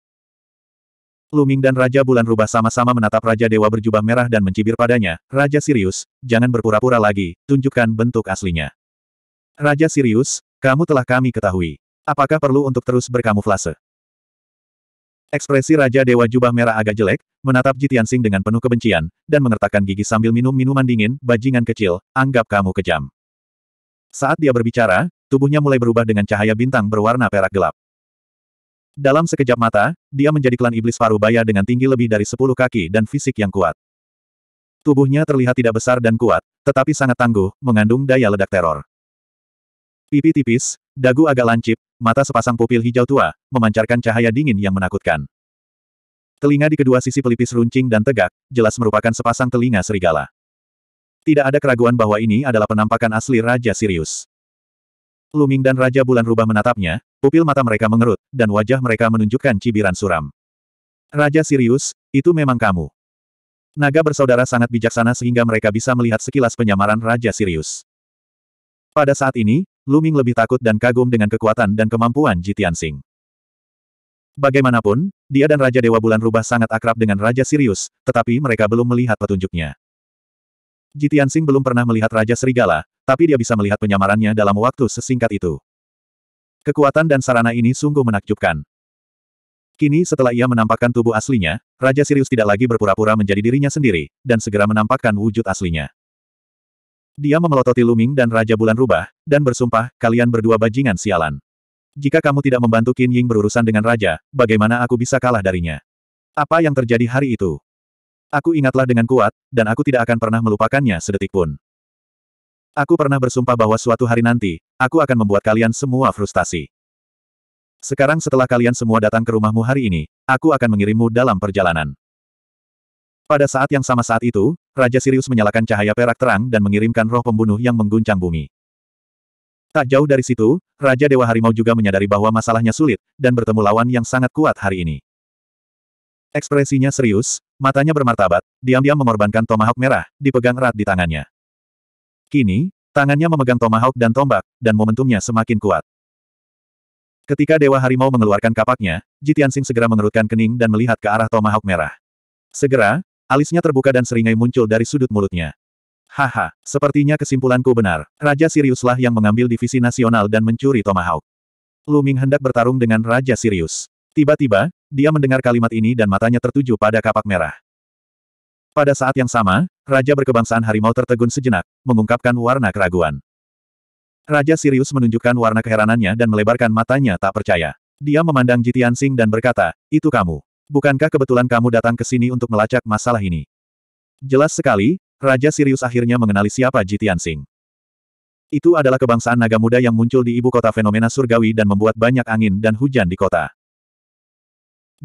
Luming dan Raja Bulan Rubah sama-sama menatap Raja Dewa Berjubah Merah dan mencibir padanya, Raja Sirius, jangan berpura-pura lagi, tunjukkan bentuk aslinya. Raja Sirius, kamu telah kami ketahui. Apakah perlu untuk terus berkamuflase? Ekspresi Raja Dewa Jubah Merah agak jelek, menatap Jitian Sing dengan penuh kebencian, dan mengertakkan gigi sambil minum minuman dingin, bajingan kecil, anggap kamu kejam. Saat dia berbicara, tubuhnya mulai berubah dengan cahaya bintang berwarna perak gelap. Dalam sekejap mata, dia menjadi klan iblis Farubaya dengan tinggi lebih dari 10 kaki dan fisik yang kuat. Tubuhnya terlihat tidak besar dan kuat, tetapi sangat tangguh, mengandung daya ledak teror. Pipi tipis, dagu agak lancip, mata sepasang pupil hijau tua, memancarkan cahaya dingin yang menakutkan. Telinga di kedua sisi pelipis runcing dan tegak, jelas merupakan sepasang telinga serigala. Tidak ada keraguan bahwa ini adalah penampakan asli Raja Sirius. Luming dan Raja Bulan Rubah menatapnya, pupil mata mereka mengerut, dan wajah mereka menunjukkan cibiran suram. Raja Sirius, itu memang kamu. Naga bersaudara sangat bijaksana sehingga mereka bisa melihat sekilas penyamaran Raja Sirius. Pada saat ini, Luming lebih takut dan kagum dengan kekuatan dan kemampuan Ji Tianxing. Bagaimanapun, dia dan Raja Dewa Bulan Rubah sangat akrab dengan Raja Sirius, tetapi mereka belum melihat petunjuknya. Ji Tianxing belum pernah melihat Raja Serigala, tapi dia bisa melihat penyamarannya dalam waktu sesingkat itu. Kekuatan dan sarana ini sungguh menakjubkan. Kini setelah ia menampakkan tubuh aslinya, Raja Sirius tidak lagi berpura-pura menjadi dirinya sendiri, dan segera menampakkan wujud aslinya. Dia memelototi Luming dan Raja Bulan Rubah, dan bersumpah, kalian berdua bajingan sialan. Jika kamu tidak membantu Qin Ying berurusan dengan Raja, bagaimana aku bisa kalah darinya? Apa yang terjadi hari itu? Aku ingatlah dengan kuat, dan aku tidak akan pernah melupakannya sedetik pun. Aku pernah bersumpah bahwa suatu hari nanti, aku akan membuat kalian semua frustasi. Sekarang setelah kalian semua datang ke rumahmu hari ini, aku akan mengirimmu dalam perjalanan. Pada saat yang sama saat itu, Raja Sirius menyalakan cahaya perak terang dan mengirimkan roh pembunuh yang mengguncang bumi. Tak jauh dari situ, Raja Dewa Harimau juga menyadari bahwa masalahnya sulit, dan bertemu lawan yang sangat kuat hari ini. Ekspresinya serius, matanya bermartabat, diam-diam mengorbankan tomahawk merah, dipegang erat di tangannya. Kini, tangannya memegang tomahawk dan tombak, dan momentumnya semakin kuat. Ketika Dewa Harimau mengeluarkan kapaknya, Jitian Jitiansing segera mengerutkan kening dan melihat ke arah tomahawk merah. Segera, Alisnya terbuka dan seringai muncul dari sudut mulutnya. Haha, sepertinya kesimpulanku benar. Raja Siriuslah yang mengambil divisi nasional dan mencuri Tomahawk. Luming hendak bertarung dengan Raja Sirius. Tiba-tiba, dia mendengar kalimat ini dan matanya tertuju pada kapak merah. Pada saat yang sama, Raja berkebangsaan harimau tertegun sejenak, mengungkapkan warna keraguan. Raja Sirius menunjukkan warna keheranannya dan melebarkan matanya tak percaya. Dia memandang Jitian Sing dan berkata, itu kamu bukankah kebetulan kamu datang ke sini untuk melacak masalah ini? Jelas sekali, Raja Sirius akhirnya mengenali siapa Jitian Singh. Itu adalah kebangsaan naga muda yang muncul di ibu kota fenomena surgawi dan membuat banyak angin dan hujan di kota.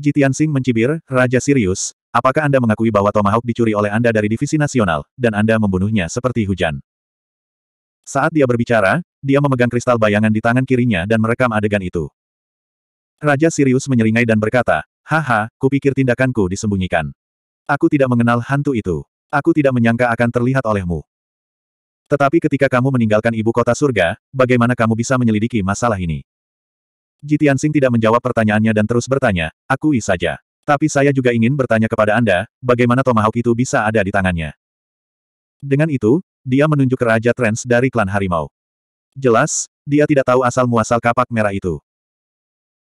Jitian Singh mencibir, Raja Sirius, apakah Anda mengakui bahwa Tomahawk dicuri oleh Anda dari divisi nasional, dan Anda membunuhnya seperti hujan? Saat dia berbicara, dia memegang kristal bayangan di tangan kirinya dan merekam adegan itu. Raja Sirius menyeringai dan berkata, Haha, kupikir tindakanku disembunyikan. Aku tidak mengenal hantu itu. Aku tidak menyangka akan terlihat olehmu. Tetapi ketika kamu meninggalkan ibu kota surga, bagaimana kamu bisa menyelidiki masalah ini? Jitian Sing tidak menjawab pertanyaannya dan terus bertanya, akui saja. Tapi saya juga ingin bertanya kepada Anda, bagaimana Tomahawk itu bisa ada di tangannya? Dengan itu, dia menunjuk Raja Trans dari klan Harimau. Jelas, dia tidak tahu asal-muasal kapak merah itu.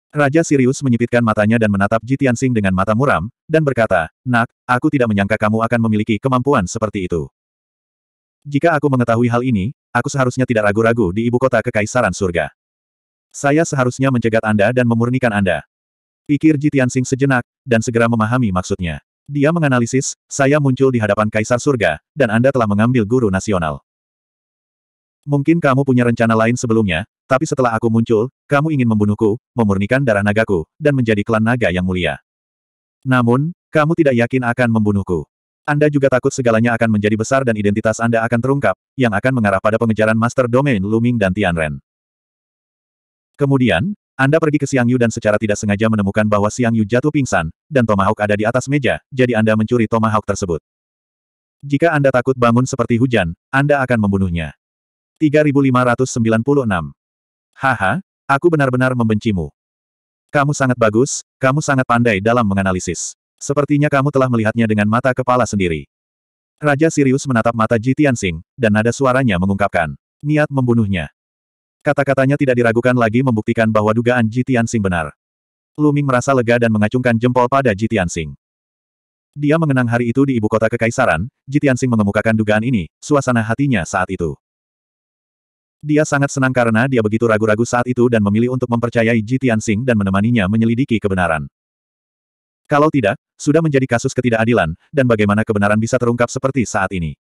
Raja Sirius menyipitkan matanya dan menatap Ji Tianxing dengan mata muram, dan berkata, Nak, aku tidak menyangka kamu akan memiliki kemampuan seperti itu. Jika aku mengetahui hal ini, aku seharusnya tidak ragu-ragu di ibu kota kekaisaran surga. Saya seharusnya mencegat Anda dan memurnikan Anda. Pikir Ji Tianxing sejenak, dan segera memahami maksudnya. Dia menganalisis, saya muncul di hadapan kaisar surga, dan Anda telah mengambil guru nasional. Mungkin kamu punya rencana lain sebelumnya, tapi setelah aku muncul, kamu ingin membunuhku, memurnikan darah nagaku, dan menjadi klan naga yang mulia. Namun, kamu tidak yakin akan membunuhku. Anda juga takut segalanya akan menjadi besar dan identitas Anda akan terungkap, yang akan mengarah pada pengejaran Master Domain Luming dan Tianren. Kemudian, Anda pergi ke Xiang Yu dan secara tidak sengaja menemukan bahwa Xiang Yu jatuh pingsan, dan Tomahawk ada di atas meja, jadi Anda mencuri Tomahawk tersebut. Jika Anda takut bangun seperti hujan, Anda akan membunuhnya. 3596. Haha, aku benar-benar membencimu. Kamu sangat bagus, kamu sangat pandai dalam menganalisis. Sepertinya kamu telah melihatnya dengan mata kepala sendiri. Raja Sirius menatap mata Ji Tianxing, dan nada suaranya mengungkapkan. Niat membunuhnya. Kata-katanya tidak diragukan lagi membuktikan bahwa dugaan Ji Tianxing benar. Luming merasa lega dan mengacungkan jempol pada Ji Tianxing. Dia mengenang hari itu di ibu kota kekaisaran, Ji Tianxing mengemukakan dugaan ini, suasana hatinya saat itu. Dia sangat senang karena dia begitu ragu-ragu saat itu dan memilih untuk mempercayai Ji Tianxing dan menemaninya menyelidiki kebenaran. Kalau tidak, sudah menjadi kasus ketidakadilan, dan bagaimana kebenaran bisa terungkap seperti saat ini.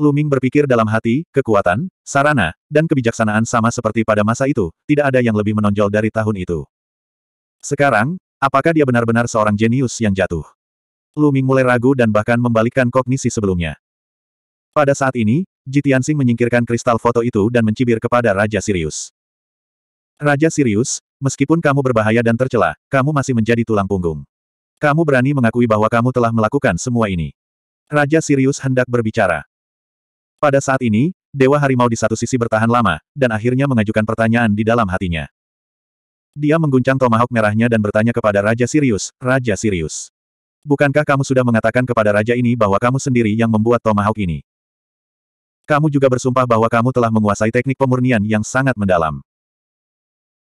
Luming berpikir dalam hati, kekuatan, sarana, dan kebijaksanaan sama seperti pada masa itu, tidak ada yang lebih menonjol dari tahun itu. Sekarang, apakah dia benar-benar seorang jenius yang jatuh? Luming mulai ragu dan bahkan membalikkan kognisi sebelumnya. Pada saat ini, Jitiansing menyingkirkan kristal foto itu dan mencibir kepada Raja Sirius. Raja Sirius, meskipun kamu berbahaya dan tercela, kamu masih menjadi tulang punggung. Kamu berani mengakui bahwa kamu telah melakukan semua ini. Raja Sirius hendak berbicara. Pada saat ini, Dewa Harimau di satu sisi bertahan lama, dan akhirnya mengajukan pertanyaan di dalam hatinya. Dia mengguncang tomahawk merahnya dan bertanya kepada Raja Sirius, Raja Sirius. Bukankah kamu sudah mengatakan kepada Raja ini bahwa kamu sendiri yang membuat tomahawk ini? Kamu juga bersumpah bahwa kamu telah menguasai teknik pemurnian yang sangat mendalam.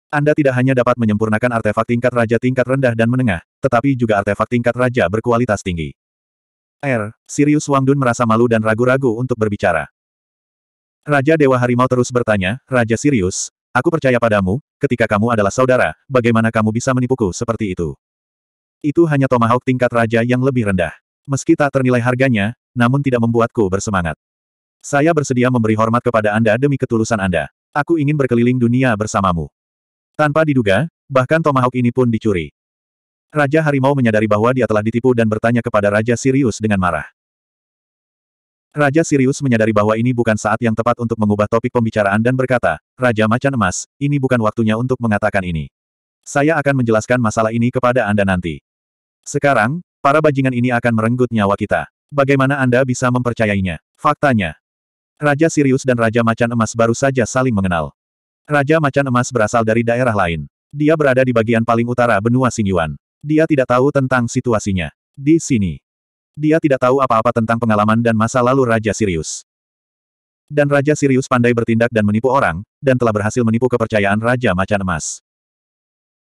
Anda tidak hanya dapat menyempurnakan artefak tingkat raja tingkat rendah dan menengah, tetapi juga artefak tingkat raja berkualitas tinggi. R. Sirius Wang Dun merasa malu dan ragu-ragu untuk berbicara. Raja Dewa Harimau terus bertanya, Raja Sirius, aku percaya padamu, ketika kamu adalah saudara, bagaimana kamu bisa menipuku seperti itu? Itu hanya Tomahawk tingkat raja yang lebih rendah. Meski tak ternilai harganya, namun tidak membuatku bersemangat. Saya bersedia memberi hormat kepada Anda demi ketulusan Anda. Aku ingin berkeliling dunia bersamamu. Tanpa diduga, bahkan Tomahawk ini pun dicuri. Raja Harimau menyadari bahwa dia telah ditipu dan bertanya kepada Raja Sirius dengan marah. Raja Sirius menyadari bahwa ini bukan saat yang tepat untuk mengubah topik pembicaraan dan berkata, Raja Macan Emas, ini bukan waktunya untuk mengatakan ini. Saya akan menjelaskan masalah ini kepada Anda nanti. Sekarang, para bajingan ini akan merenggut nyawa kita. Bagaimana Anda bisa mempercayainya? Faktanya, Raja Sirius dan Raja Macan Emas baru saja saling mengenal. Raja Macan Emas berasal dari daerah lain. Dia berada di bagian paling utara benua Singyuan. Dia tidak tahu tentang situasinya. Di sini. Dia tidak tahu apa-apa tentang pengalaman dan masa lalu Raja Sirius. Dan Raja Sirius pandai bertindak dan menipu orang, dan telah berhasil menipu kepercayaan Raja Macan Emas.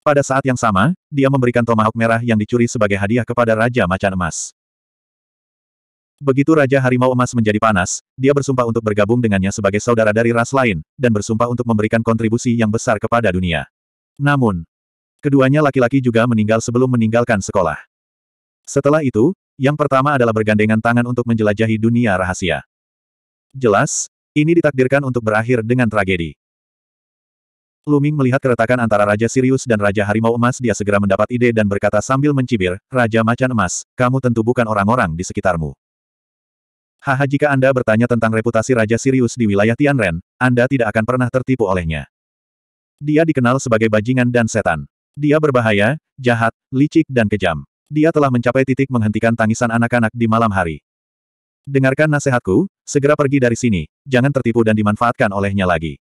Pada saat yang sama, dia memberikan tomahawk merah yang dicuri sebagai hadiah kepada Raja Macan Emas. Begitu Raja Harimau Emas menjadi panas, dia bersumpah untuk bergabung dengannya sebagai saudara dari ras lain, dan bersumpah untuk memberikan kontribusi yang besar kepada dunia. Namun, keduanya laki-laki juga meninggal sebelum meninggalkan sekolah. Setelah itu, yang pertama adalah bergandengan tangan untuk menjelajahi dunia rahasia. Jelas, ini ditakdirkan untuk berakhir dengan tragedi. Luming melihat keretakan antara Raja Sirius dan Raja Harimau Emas dia segera mendapat ide dan berkata sambil mencibir, Raja Macan Emas, kamu tentu bukan orang-orang di sekitarmu. Haha jika Anda bertanya tentang reputasi Raja Sirius di wilayah Tianren, Anda tidak akan pernah tertipu olehnya. Dia dikenal sebagai bajingan dan setan. Dia berbahaya, jahat, licik dan kejam. Dia telah mencapai titik menghentikan tangisan anak-anak di malam hari. Dengarkan nasihatku, segera pergi dari sini, jangan tertipu dan dimanfaatkan olehnya lagi.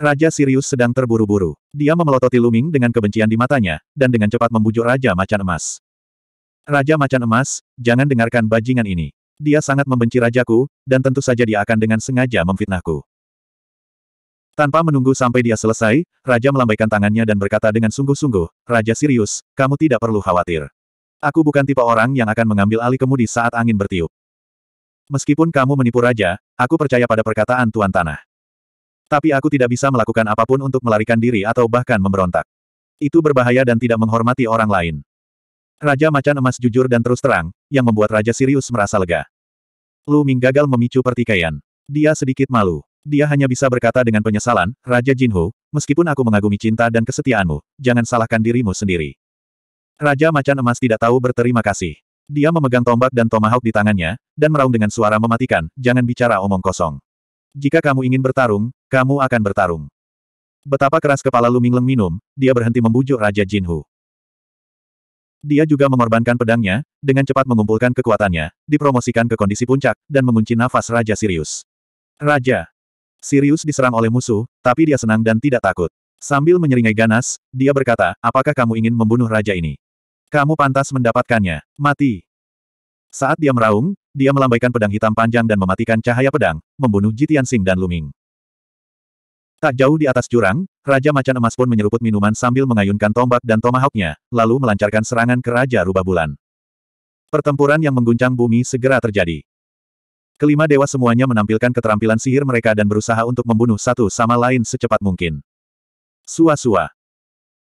Raja Sirius sedang terburu-buru. Dia memelototi Luming dengan kebencian di matanya, dan dengan cepat membujuk Raja Macan Emas. Raja Macan Emas, jangan dengarkan bajingan ini. Dia sangat membenci rajaku, dan tentu saja dia akan dengan sengaja memfitnahku. Tanpa menunggu sampai dia selesai, Raja melambaikan tangannya dan berkata dengan sungguh-sungguh, Raja Sirius, kamu tidak perlu khawatir. Aku bukan tipe orang yang akan mengambil alih kemudi saat angin bertiup. Meskipun kamu menipu Raja, aku percaya pada perkataan Tuan Tanah. Tapi aku tidak bisa melakukan apapun untuk melarikan diri atau bahkan memberontak. Itu berbahaya dan tidak menghormati orang lain. Raja Macan Emas jujur dan terus terang, yang membuat Raja Sirius merasa lega. Lu Ming gagal memicu pertikaian. Dia sedikit malu. Dia hanya bisa berkata dengan penyesalan, Raja Jinhu, meskipun aku mengagumi cinta dan kesetiaanmu, jangan salahkan dirimu sendiri. Raja Macan Emas tidak tahu berterima kasih. Dia memegang tombak dan tomahawk di tangannya, dan meraung dengan suara mematikan, jangan bicara omong kosong. Jika kamu ingin bertarung, kamu akan bertarung. Betapa keras kepala Lu Ming Leng minum, dia berhenti membujuk Raja Jinhu. Dia juga mengorbankan pedangnya, dengan cepat mengumpulkan kekuatannya, dipromosikan ke kondisi puncak, dan mengunci nafas Raja Sirius. Raja! Sirius diserang oleh musuh, tapi dia senang dan tidak takut. Sambil menyeringai ganas, dia berkata, apakah kamu ingin membunuh raja ini? Kamu pantas mendapatkannya. Mati! Saat dia meraung, dia melambaikan pedang hitam panjang dan mematikan cahaya pedang, membunuh Jitian Sing dan Luming. Tak jauh di atas jurang, Raja Macan Emas pun menyeruput minuman sambil mengayunkan tombak dan tomahawknya, lalu melancarkan serangan ke Raja Rubah Bulan. Pertempuran yang mengguncang bumi segera terjadi. Kelima dewa semuanya menampilkan keterampilan sihir mereka dan berusaha untuk membunuh satu sama lain secepat mungkin. Sua-sua.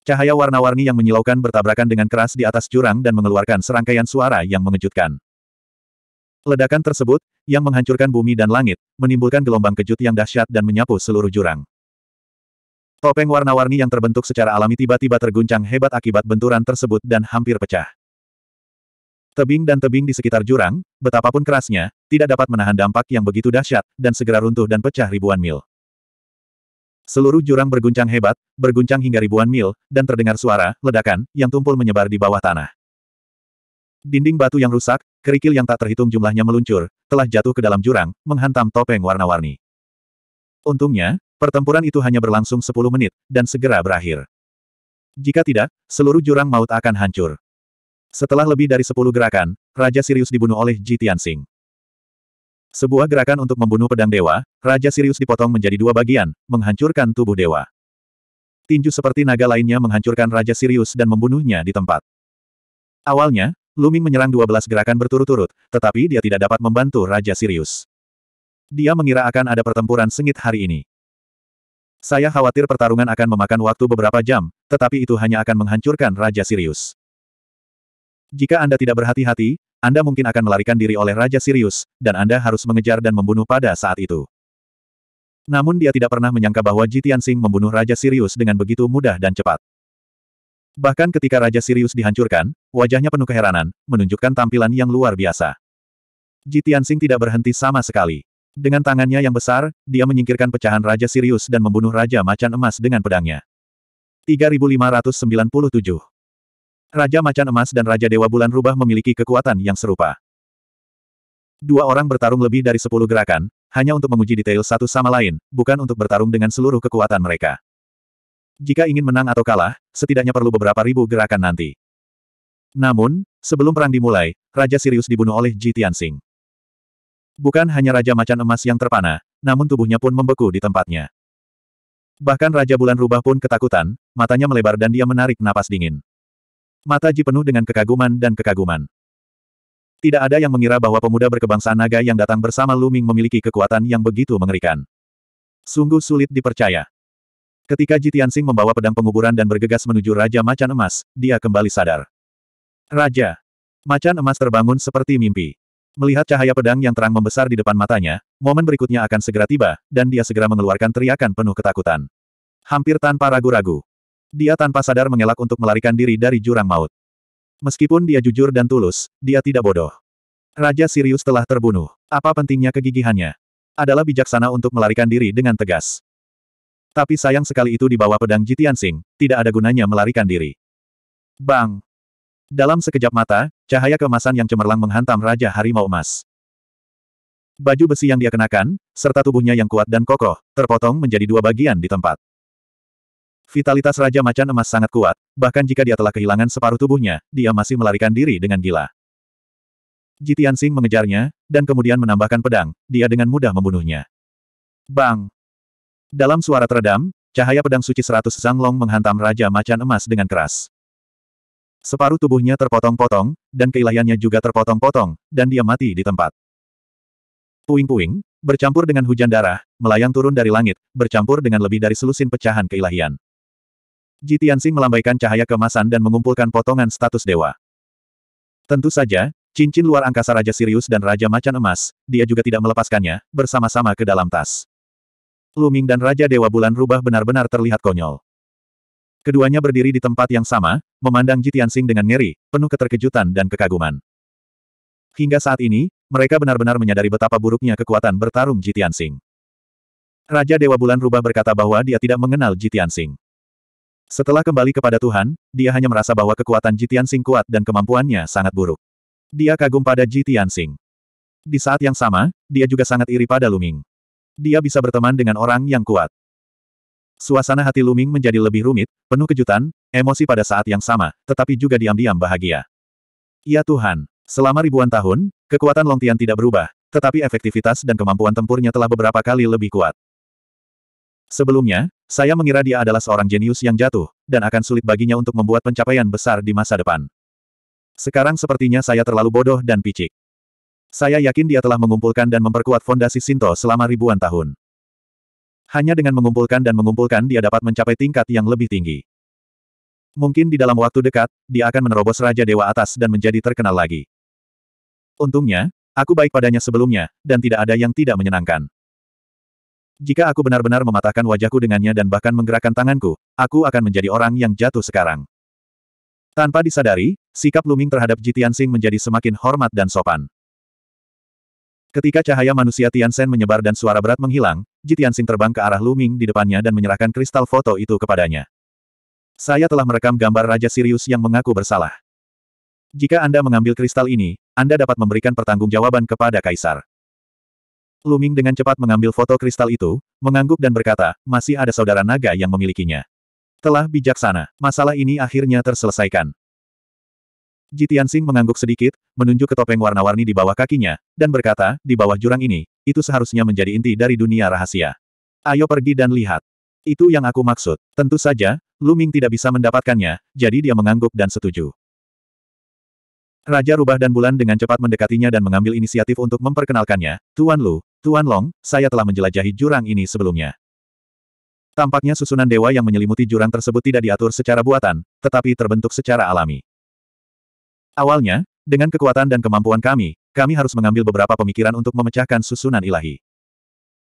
Cahaya warna-warni yang menyilaukan bertabrakan dengan keras di atas jurang dan mengeluarkan serangkaian suara yang mengejutkan. Ledakan tersebut, yang menghancurkan bumi dan langit, menimbulkan gelombang kejut yang dahsyat dan menyapu seluruh jurang. Topeng warna-warni yang terbentuk secara alami tiba-tiba terguncang hebat akibat benturan tersebut dan hampir pecah. Tebing dan tebing di sekitar jurang, betapapun kerasnya, tidak dapat menahan dampak yang begitu dahsyat, dan segera runtuh dan pecah ribuan mil. Seluruh jurang berguncang hebat, berguncang hingga ribuan mil, dan terdengar suara, ledakan, yang tumpul menyebar di bawah tanah. Dinding batu yang rusak, kerikil yang tak terhitung jumlahnya meluncur, telah jatuh ke dalam jurang, menghantam topeng warna-warni. Untungnya, Pertempuran itu hanya berlangsung 10 menit, dan segera berakhir. Jika tidak, seluruh jurang maut akan hancur. Setelah lebih dari 10 gerakan, Raja Sirius dibunuh oleh Ji Tianxing. Sebuah gerakan untuk membunuh pedang dewa, Raja Sirius dipotong menjadi dua bagian, menghancurkan tubuh dewa. Tinju seperti naga lainnya menghancurkan Raja Sirius dan membunuhnya di tempat. Awalnya, Luming menyerang 12 gerakan berturut-turut, tetapi dia tidak dapat membantu Raja Sirius. Dia mengira akan ada pertempuran sengit hari ini. Saya khawatir pertarungan akan memakan waktu beberapa jam, tetapi itu hanya akan menghancurkan Raja Sirius. Jika Anda tidak berhati-hati, Anda mungkin akan melarikan diri oleh Raja Sirius, dan Anda harus mengejar dan membunuh pada saat itu. Namun dia tidak pernah menyangka bahwa Jitian Sing membunuh Raja Sirius dengan begitu mudah dan cepat. Bahkan ketika Raja Sirius dihancurkan, wajahnya penuh keheranan, menunjukkan tampilan yang luar biasa. Jitian Sing tidak berhenti sama sekali. Dengan tangannya yang besar, dia menyingkirkan pecahan Raja Sirius dan membunuh Raja Macan Emas dengan pedangnya. 3597 Raja Macan Emas dan Raja Dewa Bulan Rubah memiliki kekuatan yang serupa. Dua orang bertarung lebih dari sepuluh gerakan, hanya untuk menguji detail satu sama lain, bukan untuk bertarung dengan seluruh kekuatan mereka. Jika ingin menang atau kalah, setidaknya perlu beberapa ribu gerakan nanti. Namun, sebelum perang dimulai, Raja Sirius dibunuh oleh Ji Tianxing. Bukan hanya Raja Macan Emas yang terpana, namun tubuhnya pun membeku di tempatnya. Bahkan Raja Bulan Rubah pun ketakutan, matanya melebar dan dia menarik napas dingin. Mata Ji penuh dengan kekaguman dan kekaguman. Tidak ada yang mengira bahwa pemuda berkebangsaan naga yang datang bersama Luming memiliki kekuatan yang begitu mengerikan. Sungguh sulit dipercaya. Ketika Jitiansing membawa pedang penguburan dan bergegas menuju Raja Macan Emas, dia kembali sadar. Raja. Macan emas terbangun seperti mimpi. Melihat cahaya pedang yang terang membesar di depan matanya, momen berikutnya akan segera tiba, dan dia segera mengeluarkan teriakan penuh ketakutan. Hampir tanpa ragu-ragu. Dia tanpa sadar mengelak untuk melarikan diri dari jurang maut. Meskipun dia jujur dan tulus, dia tidak bodoh. Raja Sirius telah terbunuh. Apa pentingnya kegigihannya? Adalah bijaksana untuk melarikan diri dengan tegas. Tapi sayang sekali itu di bawah pedang Jitian Singh, tidak ada gunanya melarikan diri. Bang! Dalam sekejap mata, cahaya kemasan yang cemerlang menghantam Raja Harimau Emas. Baju besi yang dia kenakan, serta tubuhnya yang kuat dan kokoh, terpotong menjadi dua bagian di tempat. Vitalitas Raja Macan Emas sangat kuat, bahkan jika dia telah kehilangan separuh tubuhnya, dia masih melarikan diri dengan gila. Jitian Sing mengejarnya, dan kemudian menambahkan pedang, dia dengan mudah membunuhnya. Bang! Dalam suara teredam, cahaya pedang suci seratus Long menghantam Raja Macan Emas dengan keras. Separuh tubuhnya terpotong-potong, dan keilahiannya juga terpotong-potong, dan dia mati di tempat. Puing-puing, bercampur dengan hujan darah, melayang turun dari langit, bercampur dengan lebih dari selusin pecahan keilahian. Jitiansing melambaikan cahaya kemasan dan mengumpulkan potongan status dewa. Tentu saja, cincin luar angkasa Raja Sirius dan Raja Macan Emas, dia juga tidak melepaskannya, bersama-sama ke dalam tas. Luming dan Raja Dewa Bulan Rubah benar-benar terlihat konyol. Keduanya berdiri di tempat yang sama, memandang Jitiansing dengan ngeri, penuh keterkejutan dan kekaguman. Hingga saat ini, mereka benar-benar menyadari betapa buruknya kekuatan bertarung Jitiansing. Raja Dewa Bulan Rubah berkata bahwa dia tidak mengenal Jitiansing. Setelah kembali kepada Tuhan, dia hanya merasa bahwa kekuatan Jitiansing kuat dan kemampuannya sangat buruk. Dia kagum pada Jitiansing. Di saat yang sama, dia juga sangat iri pada Luming. Dia bisa berteman dengan orang yang kuat. Suasana hati Luming menjadi lebih rumit, penuh kejutan, emosi pada saat yang sama, tetapi juga diam-diam bahagia. Ya Tuhan, selama ribuan tahun, kekuatan Longtian tidak berubah, tetapi efektivitas dan kemampuan tempurnya telah beberapa kali lebih kuat. Sebelumnya, saya mengira dia adalah seorang jenius yang jatuh, dan akan sulit baginya untuk membuat pencapaian besar di masa depan. Sekarang sepertinya saya terlalu bodoh dan picik. Saya yakin dia telah mengumpulkan dan memperkuat fondasi Sinto selama ribuan tahun. Hanya dengan mengumpulkan dan mengumpulkan dia dapat mencapai tingkat yang lebih tinggi. Mungkin di dalam waktu dekat, dia akan menerobos Raja Dewa Atas dan menjadi terkenal lagi. Untungnya, aku baik padanya sebelumnya, dan tidak ada yang tidak menyenangkan. Jika aku benar-benar mematahkan wajahku dengannya dan bahkan menggerakkan tanganku, aku akan menjadi orang yang jatuh sekarang. Tanpa disadari, sikap Luming terhadap Jitian Sing menjadi semakin hormat dan sopan. Ketika cahaya manusia Tiansen menyebar dan suara berat menghilang, Ji Tianxing terbang ke arah Luming di depannya dan menyerahkan kristal foto itu kepadanya. Saya telah merekam gambar Raja Sirius yang mengaku bersalah. Jika Anda mengambil kristal ini, Anda dapat memberikan pertanggungjawaban kepada Kaisar. Luming dengan cepat mengambil foto kristal itu, mengangguk dan berkata, masih ada saudara naga yang memilikinya. Telah bijaksana, masalah ini akhirnya terselesaikan. Jitian Sing mengangguk sedikit, menunjuk ke topeng warna-warni di bawah kakinya, dan berkata, di bawah jurang ini, itu seharusnya menjadi inti dari dunia rahasia. Ayo pergi dan lihat. Itu yang aku maksud. Tentu saja, Lu Ming tidak bisa mendapatkannya, jadi dia mengangguk dan setuju. Raja Rubah dan Bulan dengan cepat mendekatinya dan mengambil inisiatif untuk memperkenalkannya. Tuan Lu, Tuan Long, saya telah menjelajahi jurang ini sebelumnya. Tampaknya susunan dewa yang menyelimuti jurang tersebut tidak diatur secara buatan, tetapi terbentuk secara alami. Awalnya, dengan kekuatan dan kemampuan kami, kami harus mengambil beberapa pemikiran untuk memecahkan susunan ilahi.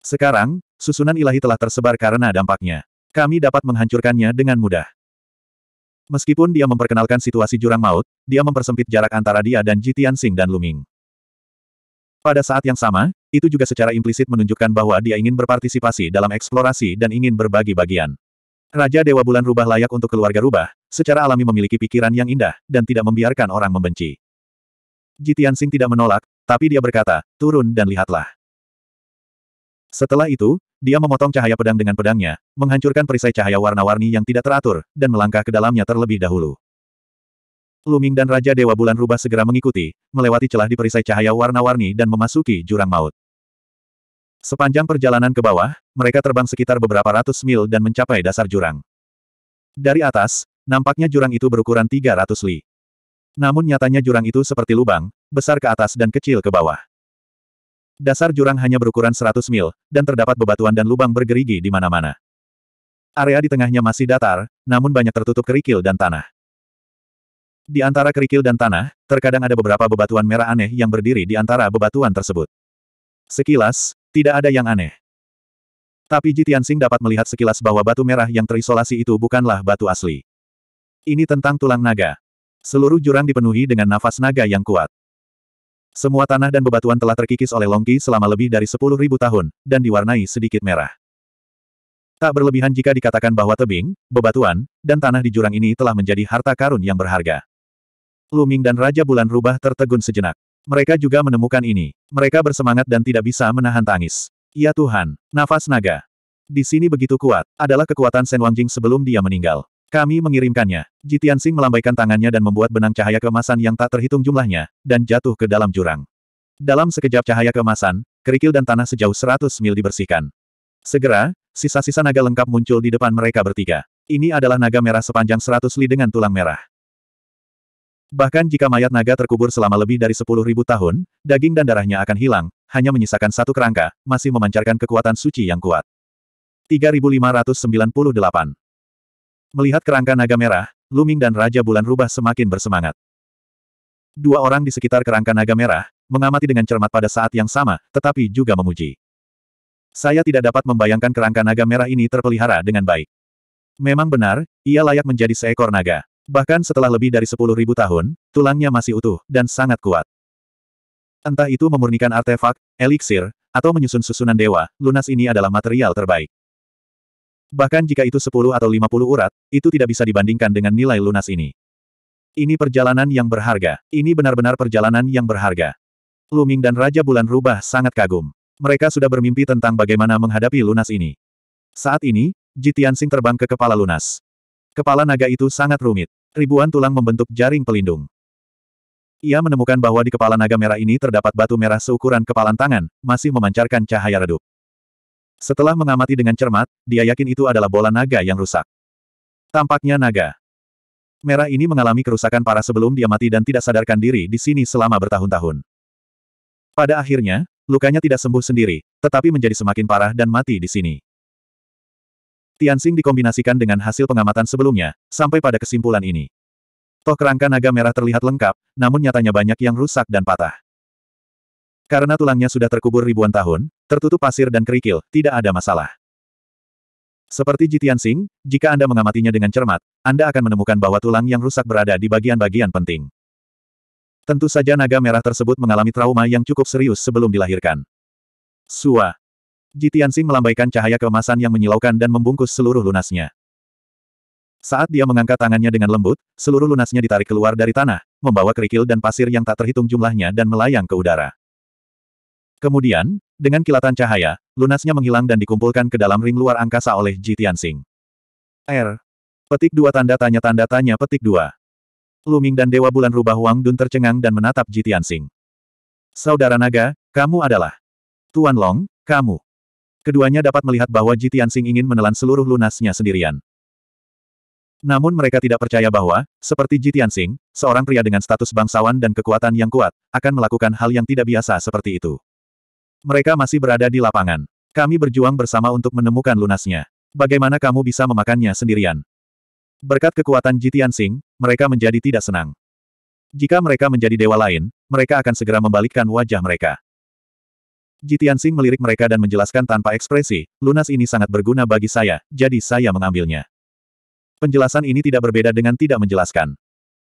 Sekarang, susunan ilahi telah tersebar karena dampaknya. Kami dapat menghancurkannya dengan mudah. Meskipun dia memperkenalkan situasi jurang maut, dia mempersempit jarak antara dia dan Jitian Sing dan Luming. Pada saat yang sama, itu juga secara implisit menunjukkan bahwa dia ingin berpartisipasi dalam eksplorasi dan ingin berbagi bagian. Raja Dewa Bulan Rubah layak untuk keluarga Rubah, secara alami memiliki pikiran yang indah, dan tidak membiarkan orang membenci. Jitian Sing tidak menolak, tapi dia berkata, turun dan lihatlah. Setelah itu, dia memotong cahaya pedang dengan pedangnya, menghancurkan perisai cahaya warna-warni yang tidak teratur, dan melangkah ke dalamnya terlebih dahulu. Luming dan Raja Dewa Bulan Rubah segera mengikuti, melewati celah di perisai cahaya warna-warni dan memasuki jurang maut. Sepanjang perjalanan ke bawah, mereka terbang sekitar beberapa ratus mil dan mencapai dasar jurang. Dari atas, nampaknya jurang itu berukuran 300 li. Namun nyatanya jurang itu seperti lubang, besar ke atas dan kecil ke bawah. Dasar jurang hanya berukuran 100 mil, dan terdapat bebatuan dan lubang bergerigi di mana-mana. Area di tengahnya masih datar, namun banyak tertutup kerikil dan tanah. Di antara kerikil dan tanah, terkadang ada beberapa bebatuan merah aneh yang berdiri di antara bebatuan tersebut. Sekilas, tidak ada yang aneh. Tapi Tianxing dapat melihat sekilas bahwa batu merah yang terisolasi itu bukanlah batu asli. Ini tentang tulang naga. Seluruh jurang dipenuhi dengan nafas naga yang kuat. Semua tanah dan bebatuan telah terkikis oleh Longki selama lebih dari 10.000 tahun, dan diwarnai sedikit merah. Tak berlebihan jika dikatakan bahwa tebing, bebatuan, dan tanah di jurang ini telah menjadi harta karun yang berharga. Luming dan Raja Bulan Rubah tertegun sejenak. Mereka juga menemukan ini. Mereka bersemangat dan tidak bisa menahan tangis. Ya Tuhan, nafas naga. Di sini begitu kuat, adalah kekuatan Sen Wangjing sebelum dia meninggal. Kami mengirimkannya. Jitian Xing melambaikan tangannya dan membuat benang cahaya kemasan yang tak terhitung jumlahnya, dan jatuh ke dalam jurang. Dalam sekejap cahaya kemasan, kerikil dan tanah sejauh 100 mil dibersihkan. Segera, sisa-sisa naga lengkap muncul di depan mereka bertiga. Ini adalah naga merah sepanjang 100 li dengan tulang merah. Bahkan jika mayat naga terkubur selama lebih dari sepuluh ribu tahun, daging dan darahnya akan hilang, hanya menyisakan satu kerangka, masih memancarkan kekuatan suci yang kuat. 3598 Melihat kerangka naga merah, Luming dan Raja Bulan Rubah semakin bersemangat. Dua orang di sekitar kerangka naga merah, mengamati dengan cermat pada saat yang sama, tetapi juga memuji. Saya tidak dapat membayangkan kerangka naga merah ini terpelihara dengan baik. Memang benar, ia layak menjadi seekor naga. Bahkan setelah lebih dari sepuluh ribu tahun, tulangnya masih utuh, dan sangat kuat. Entah itu memurnikan artefak, eliksir, atau menyusun susunan dewa, lunas ini adalah material terbaik. Bahkan jika itu sepuluh atau lima puluh urat, itu tidak bisa dibandingkan dengan nilai lunas ini. Ini perjalanan yang berharga. Ini benar-benar perjalanan yang berharga. Luming dan Raja Bulan Rubah sangat kagum. Mereka sudah bermimpi tentang bagaimana menghadapi lunas ini. Saat ini, jitian sing terbang ke kepala lunas. Kepala naga itu sangat rumit. Ribuan tulang membentuk jaring pelindung. Ia menemukan bahwa di kepala naga merah ini terdapat batu merah seukuran kepalan tangan, masih memancarkan cahaya redup. Setelah mengamati dengan cermat, dia yakin itu adalah bola naga yang rusak. Tampaknya naga merah ini mengalami kerusakan parah sebelum dia mati dan tidak sadarkan diri di sini selama bertahun-tahun. Pada akhirnya, lukanya tidak sembuh sendiri, tetapi menjadi semakin parah dan mati di sini. Tianxing dikombinasikan dengan hasil pengamatan sebelumnya, sampai pada kesimpulan ini. Toh kerangka naga merah terlihat lengkap, namun nyatanya banyak yang rusak dan patah. Karena tulangnya sudah terkubur ribuan tahun, tertutup pasir dan kerikil, tidak ada masalah. Seperti Jitian Sing, jika Anda mengamatinya dengan cermat, Anda akan menemukan bahwa tulang yang rusak berada di bagian-bagian penting. Tentu saja naga merah tersebut mengalami trauma yang cukup serius sebelum dilahirkan. Suah. Ji Tianxing melambaikan cahaya keemasan yang menyilaukan dan membungkus seluruh lunasnya. Saat dia mengangkat tangannya dengan lembut, seluruh lunasnya ditarik keluar dari tanah, membawa kerikil dan pasir yang tak terhitung jumlahnya dan melayang ke udara. Kemudian, dengan kilatan cahaya, lunasnya menghilang dan dikumpulkan ke dalam ring luar angkasa oleh Ji Tianxing. R. Petik dua tanda tanya tanda tanya petik dua. Luming dan Dewa Bulan Rubah Wang Dun tercengang dan menatap Ji Tianxing. Saudara naga, kamu adalah Tuan Long, kamu. Keduanya dapat melihat bahwa Sing ingin menelan seluruh lunasnya sendirian. Namun mereka tidak percaya bahwa, seperti Sing, seorang pria dengan status bangsawan dan kekuatan yang kuat, akan melakukan hal yang tidak biasa seperti itu. Mereka masih berada di lapangan. Kami berjuang bersama untuk menemukan lunasnya. Bagaimana kamu bisa memakannya sendirian? Berkat kekuatan Sing, mereka menjadi tidak senang. Jika mereka menjadi dewa lain, mereka akan segera membalikkan wajah mereka. Jitian Sing melirik mereka dan menjelaskan tanpa ekspresi, lunas ini sangat berguna bagi saya, jadi saya mengambilnya. Penjelasan ini tidak berbeda dengan tidak menjelaskan.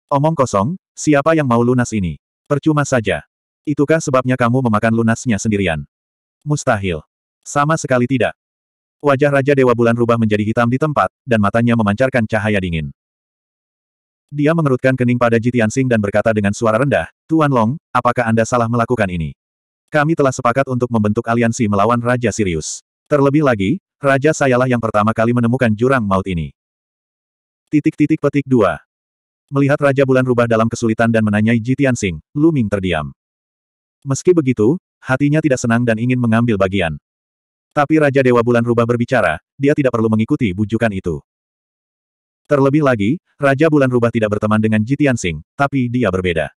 Omong kosong, siapa yang mau lunas ini? Percuma saja. Itukah sebabnya kamu memakan lunasnya sendirian? Mustahil. Sama sekali tidak. Wajah Raja Dewa Bulan rubah menjadi hitam di tempat, dan matanya memancarkan cahaya dingin. Dia mengerutkan kening pada Jitian Sing dan berkata dengan suara rendah, Tuan Long, apakah Anda salah melakukan ini? Kami telah sepakat untuk membentuk aliansi melawan Raja Sirius. Terlebih lagi, Raja sayalah yang pertama kali menemukan jurang maut ini. Titik-titik petik dua. Melihat Raja Bulan Rubah dalam kesulitan dan menanyai Jitian Sing, Lu Ming terdiam. Meski begitu, hatinya tidak senang dan ingin mengambil bagian. Tapi Raja Dewa Bulan Rubah berbicara, dia tidak perlu mengikuti bujukan itu. Terlebih lagi, Raja Bulan Rubah tidak berteman dengan Jitian Sing, tapi dia berbeda.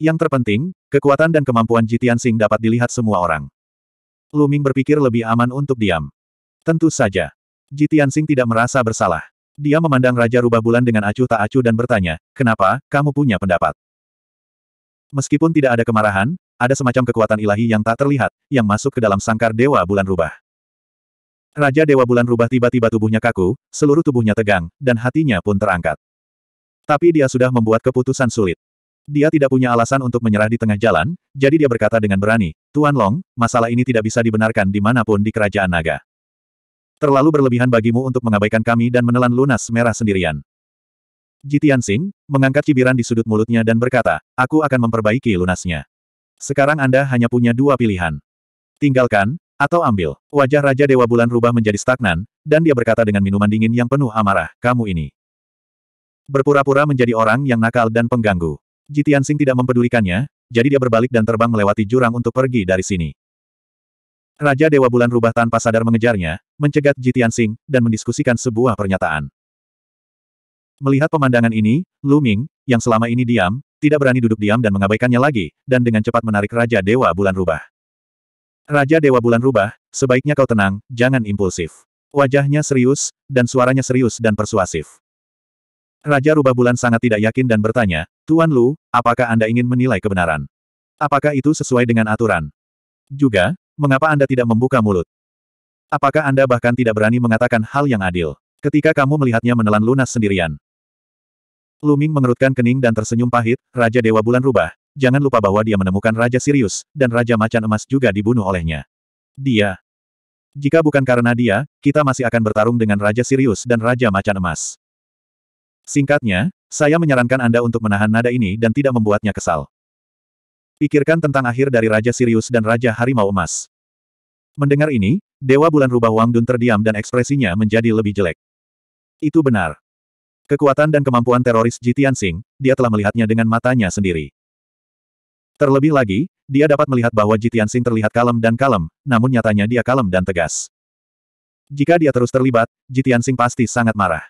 Yang terpenting, kekuatan dan kemampuan Jitian Sing dapat dilihat semua orang. Luming berpikir lebih aman untuk diam. Tentu saja. Jitian Sing tidak merasa bersalah. Dia memandang Raja Rubah Bulan dengan acuh tak acuh dan bertanya, kenapa, kamu punya pendapat? Meskipun tidak ada kemarahan, ada semacam kekuatan ilahi yang tak terlihat, yang masuk ke dalam sangkar Dewa Bulan Rubah. Raja Dewa Bulan Rubah tiba-tiba tubuhnya kaku, seluruh tubuhnya tegang, dan hatinya pun terangkat. Tapi dia sudah membuat keputusan sulit. Dia tidak punya alasan untuk menyerah di tengah jalan, jadi dia berkata dengan berani, Tuan Long, masalah ini tidak bisa dibenarkan di dimanapun di kerajaan naga. Terlalu berlebihan bagimu untuk mengabaikan kami dan menelan lunas merah sendirian. Jitian Singh mengangkat cibiran di sudut mulutnya dan berkata, aku akan memperbaiki lunasnya. Sekarang Anda hanya punya dua pilihan. Tinggalkan, atau ambil. Wajah Raja Dewa Bulan rubah menjadi stagnan, dan dia berkata dengan minuman dingin yang penuh amarah, kamu ini. Berpura-pura menjadi orang yang nakal dan pengganggu. Jitian Sing tidak mempedulikannya, jadi dia berbalik dan terbang melewati jurang untuk pergi dari sini. Raja Dewa Bulan Rubah tanpa sadar mengejarnya, mencegat Jitian Sing dan mendiskusikan sebuah pernyataan. Melihat pemandangan ini, Lu Ming, yang selama ini diam, tidak berani duduk diam dan mengabaikannya lagi, dan dengan cepat menarik Raja Dewa Bulan Rubah. Raja Dewa Bulan Rubah, sebaiknya kau tenang, jangan impulsif. Wajahnya serius, dan suaranya serius dan persuasif. Raja Rubah Bulan sangat tidak yakin dan bertanya, Tuan Lu, apakah Anda ingin menilai kebenaran? Apakah itu sesuai dengan aturan? Juga, mengapa Anda tidak membuka mulut? Apakah Anda bahkan tidak berani mengatakan hal yang adil? Ketika kamu melihatnya menelan lunas sendirian. Luming mengerutkan kening dan tersenyum pahit, Raja Dewa Bulan Rubah, jangan lupa bahwa dia menemukan Raja Sirius, dan Raja Macan Emas juga dibunuh olehnya. Dia. Jika bukan karena dia, kita masih akan bertarung dengan Raja Sirius dan Raja Macan Emas. Singkatnya, saya menyarankan Anda untuk menahan nada ini dan tidak membuatnya kesal. Pikirkan tentang akhir dari Raja Sirius dan Raja Harimau Emas. Mendengar ini, Dewa Bulan Rubah Wang Dun terdiam dan ekspresinya menjadi lebih jelek. Itu benar. Kekuatan dan kemampuan teroris Ji Tianxing, dia telah melihatnya dengan matanya sendiri. Terlebih lagi, dia dapat melihat bahwa Ji Tianxing terlihat kalem dan kalem, namun nyatanya dia kalem dan tegas. Jika dia terus terlibat, Ji Tianxing pasti sangat marah.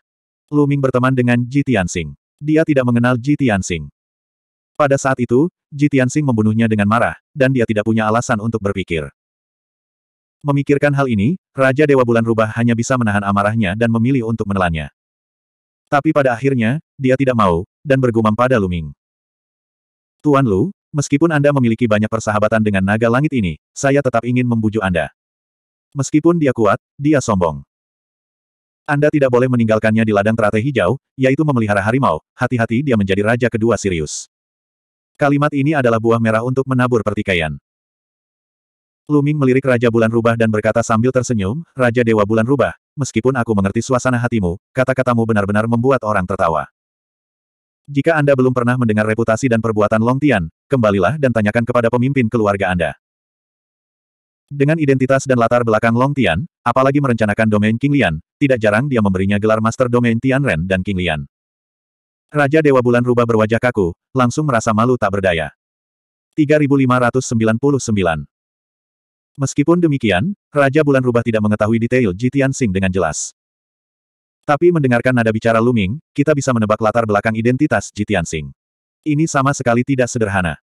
Lu Ming berteman dengan Ji Tianxing. Dia tidak mengenal Ji Tianxing. Pada saat itu, Ji Tianxing membunuhnya dengan marah, dan dia tidak punya alasan untuk berpikir. Memikirkan hal ini, Raja Dewa Bulan Rubah hanya bisa menahan amarahnya dan memilih untuk menelannya. Tapi pada akhirnya, dia tidak mau, dan bergumam pada Lu Ming: Tuan Lu, meskipun Anda memiliki banyak persahabatan dengan naga langit ini, saya tetap ingin membujuk Anda. Meskipun dia kuat, dia sombong. Anda tidak boleh meninggalkannya di ladang teratai hijau, yaitu memelihara harimau, hati-hati dia menjadi raja kedua Sirius. Kalimat ini adalah buah merah untuk menabur pertikaian. Luming melirik Raja Bulan Rubah dan berkata sambil tersenyum, Raja Dewa Bulan Rubah, meskipun aku mengerti suasana hatimu, kata-katamu benar-benar membuat orang tertawa. Jika Anda belum pernah mendengar reputasi dan perbuatan Long Tian, kembalilah dan tanyakan kepada pemimpin keluarga Anda. Dengan identitas dan latar belakang Long Tian, apalagi merencanakan domain King Lian, tidak jarang dia memberinya gelar Master Domain Tian Ren dan King Lian. Raja Dewa Bulan Rubah berwajah kaku, langsung merasa malu tak berdaya. 3599 Meskipun demikian, Raja Bulan Rubah tidak mengetahui detail Jitian Sing dengan jelas. Tapi mendengarkan nada bicara Luming, kita bisa menebak latar belakang identitas Jitian Sing. Ini sama sekali tidak sederhana.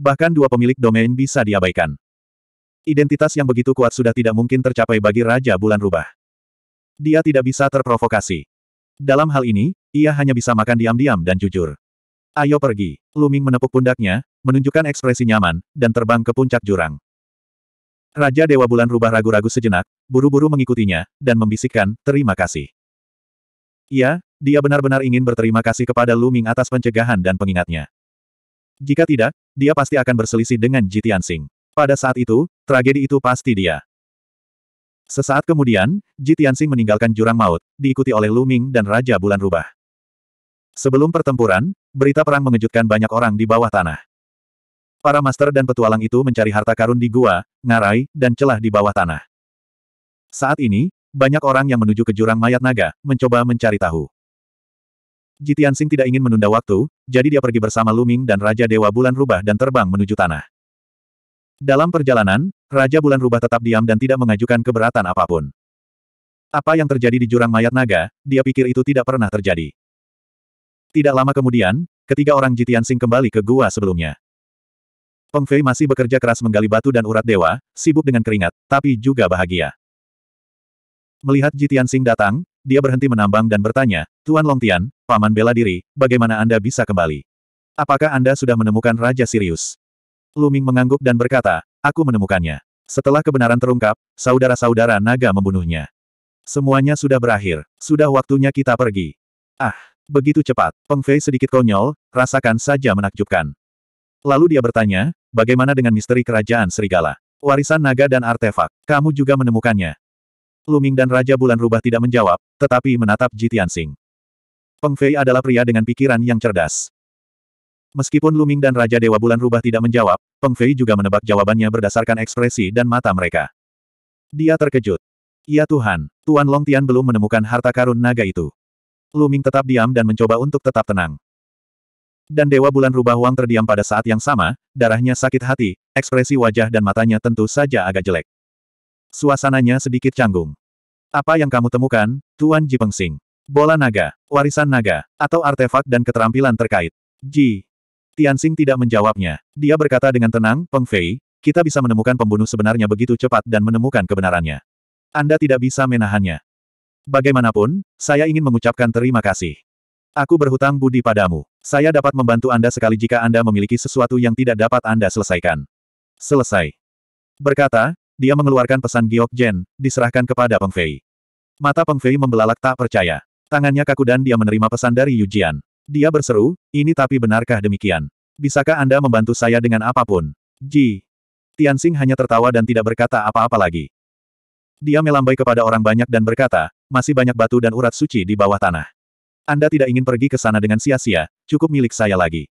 Bahkan dua pemilik domain bisa diabaikan. Identitas yang begitu kuat sudah tidak mungkin tercapai bagi Raja Bulan Rubah. Dia tidak bisa terprovokasi. Dalam hal ini, ia hanya bisa makan diam-diam dan jujur. Ayo pergi. Luming menepuk pundaknya, menunjukkan ekspresi nyaman, dan terbang ke puncak jurang. Raja Dewa Bulan Rubah ragu-ragu sejenak, buru-buru mengikutinya, dan membisikkan, terima kasih. Ya, dia benar-benar ingin berterima kasih kepada Luming atas pencegahan dan pengingatnya. Jika tidak, dia pasti akan berselisih dengan Jitian Singh. Pada saat itu, tragedi itu pasti dia. Sesaat kemudian, Ji Tianxing meninggalkan jurang maut, diikuti oleh Lu Ming dan Raja Bulan Rubah. Sebelum pertempuran, berita perang mengejutkan banyak orang di bawah tanah. Para master dan petualang itu mencari harta karun di gua, ngarai, dan celah di bawah tanah. Saat ini, banyak orang yang menuju ke jurang mayat naga, mencoba mencari tahu. Jitian Sing tidak ingin menunda waktu, jadi dia pergi bersama Luming dan Raja Dewa Bulan Rubah dan terbang menuju tanah. Dalam perjalanan, Raja Bulan Rubah tetap diam dan tidak mengajukan keberatan apapun. Apa yang terjadi di jurang mayat naga, dia pikir itu tidak pernah terjadi. Tidak lama kemudian, ketiga orang Jitian Sing kembali ke gua sebelumnya. Peng Fei masih bekerja keras menggali batu dan urat dewa, sibuk dengan keringat, tapi juga bahagia. Melihat Jitian Sing datang, dia berhenti menambang dan bertanya, Tuan Longtian, Paman bela diri, bagaimana Anda bisa kembali? Apakah Anda sudah menemukan Raja Sirius? Luming mengangguk dan berkata, aku menemukannya. Setelah kebenaran terungkap, saudara-saudara naga membunuhnya. Semuanya sudah berakhir, sudah waktunya kita pergi. Ah, begitu cepat, Peng Fei sedikit konyol, rasakan saja menakjubkan. Lalu dia bertanya, bagaimana dengan misteri kerajaan Serigala? Warisan naga dan artefak, kamu juga menemukannya. Luming dan Raja Bulan Rubah tidak menjawab, tetapi menatap Jitian Sing. Peng Fei adalah pria dengan pikiran yang cerdas. Meskipun Luming dan Raja Dewa Bulan Rubah tidak menjawab, Peng Fei juga menebak jawabannya berdasarkan ekspresi dan mata mereka. Dia terkejut. Ya Tuhan, Tuan Long Tian belum menemukan harta karun naga itu. Luming tetap diam dan mencoba untuk tetap tenang. Dan Dewa Bulan Rubah Wang terdiam pada saat yang sama, darahnya sakit hati, ekspresi wajah dan matanya tentu saja agak jelek. Suasananya sedikit canggung. Apa yang kamu temukan, Tuan Ji Peng Sing? Bola naga, warisan naga, atau artefak dan keterampilan terkait. Ji, Tianxing tidak menjawabnya. Dia berkata dengan tenang, Peng Fei, kita bisa menemukan pembunuh sebenarnya begitu cepat dan menemukan kebenarannya. Anda tidak bisa menahannya. Bagaimanapun, saya ingin mengucapkan terima kasih. Aku berhutang budi padamu. Saya dapat membantu Anda sekali jika Anda memiliki sesuatu yang tidak dapat Anda selesaikan. Selesai. Berkata, dia mengeluarkan pesan Giok Jen, diserahkan kepada Peng Fei. Mata Peng Fei membelalak tak percaya. Tangannya kaku dan dia menerima pesan dari Yu Jian. Dia berseru, ini tapi benarkah demikian? Bisakah Anda membantu saya dengan apapun? Ji. Tianxing hanya tertawa dan tidak berkata apa-apa lagi. Dia melambai kepada orang banyak dan berkata, masih banyak batu dan urat suci di bawah tanah. Anda tidak ingin pergi ke sana dengan sia-sia, cukup milik saya lagi.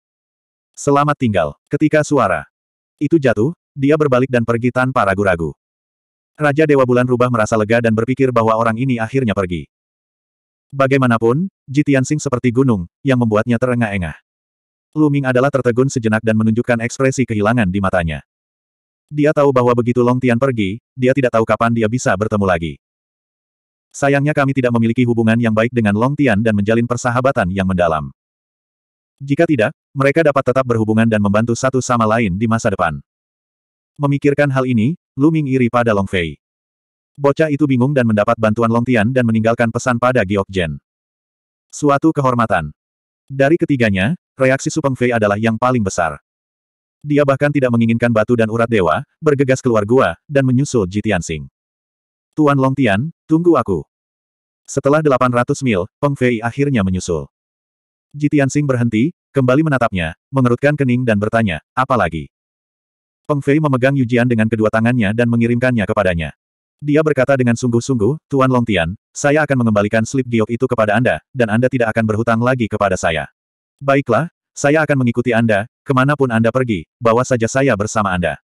Selamat tinggal. Ketika suara itu jatuh, dia berbalik dan pergi tanpa ragu-ragu. Raja Dewa Bulan Rubah merasa lega dan berpikir bahwa orang ini akhirnya pergi. Bagaimanapun, Sing seperti gunung, yang membuatnya terengah-engah. Luming adalah tertegun sejenak dan menunjukkan ekspresi kehilangan di matanya. Dia tahu bahwa begitu Long Tian pergi, dia tidak tahu kapan dia bisa bertemu lagi. Sayangnya kami tidak memiliki hubungan yang baik dengan Long Tian dan menjalin persahabatan yang mendalam. Jika tidak, mereka dapat tetap berhubungan dan membantu satu sama lain di masa depan. Memikirkan hal ini, Luming iri pada Long Fei. Bocah itu bingung dan mendapat bantuan Long Tian dan meninggalkan pesan pada Jen. Suatu kehormatan. Dari ketiganya, reaksi Su Pengfei adalah yang paling besar. Dia bahkan tidak menginginkan batu dan urat dewa, bergegas keluar gua, dan menyusul Tian Sing. Tuan Tian, tunggu aku. Setelah 800 mil, Peng Fei akhirnya menyusul. Tian Sing berhenti, kembali menatapnya, mengerutkan kening dan bertanya, apa lagi? Peng Fei memegang Yujian dengan kedua tangannya dan mengirimkannya kepadanya. Dia berkata dengan sungguh-sungguh, Tuan Longtian, saya akan mengembalikan slip giok itu kepada Anda, dan Anda tidak akan berhutang lagi kepada saya. Baiklah, saya akan mengikuti Anda, kemanapun Anda pergi, bawa saja saya bersama Anda.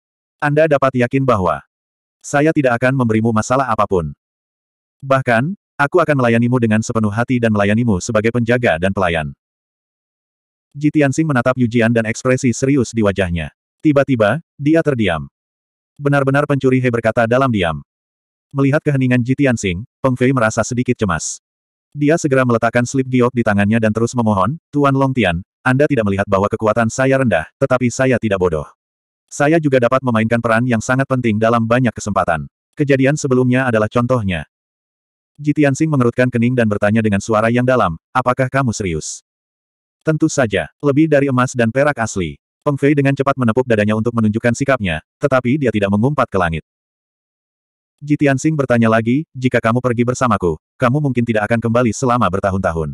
Anda dapat yakin bahwa saya tidak akan memberimu masalah apapun. Bahkan, aku akan melayanimu dengan sepenuh hati dan melayanimu sebagai penjaga dan pelayan. Jitiansing menatap Yu Jian dan ekspresi serius di wajahnya. Tiba-tiba, dia terdiam. Benar-benar pencuri He berkata dalam diam. Melihat keheningan Jitian Sing, Peng Fei merasa sedikit cemas. Dia segera meletakkan slip giok di tangannya dan terus memohon, Tuan Long Tian, Anda tidak melihat bahwa kekuatan saya rendah, tetapi saya tidak bodoh. Saya juga dapat memainkan peran yang sangat penting dalam banyak kesempatan. Kejadian sebelumnya adalah contohnya. Jitian Sing mengerutkan kening dan bertanya dengan suara yang dalam, apakah kamu serius? Tentu saja, lebih dari emas dan perak asli. Peng Fei dengan cepat menepuk dadanya untuk menunjukkan sikapnya, tetapi dia tidak mengumpat ke langit. Ji Tianxing bertanya lagi, jika kamu pergi bersamaku, kamu mungkin tidak akan kembali selama bertahun-tahun.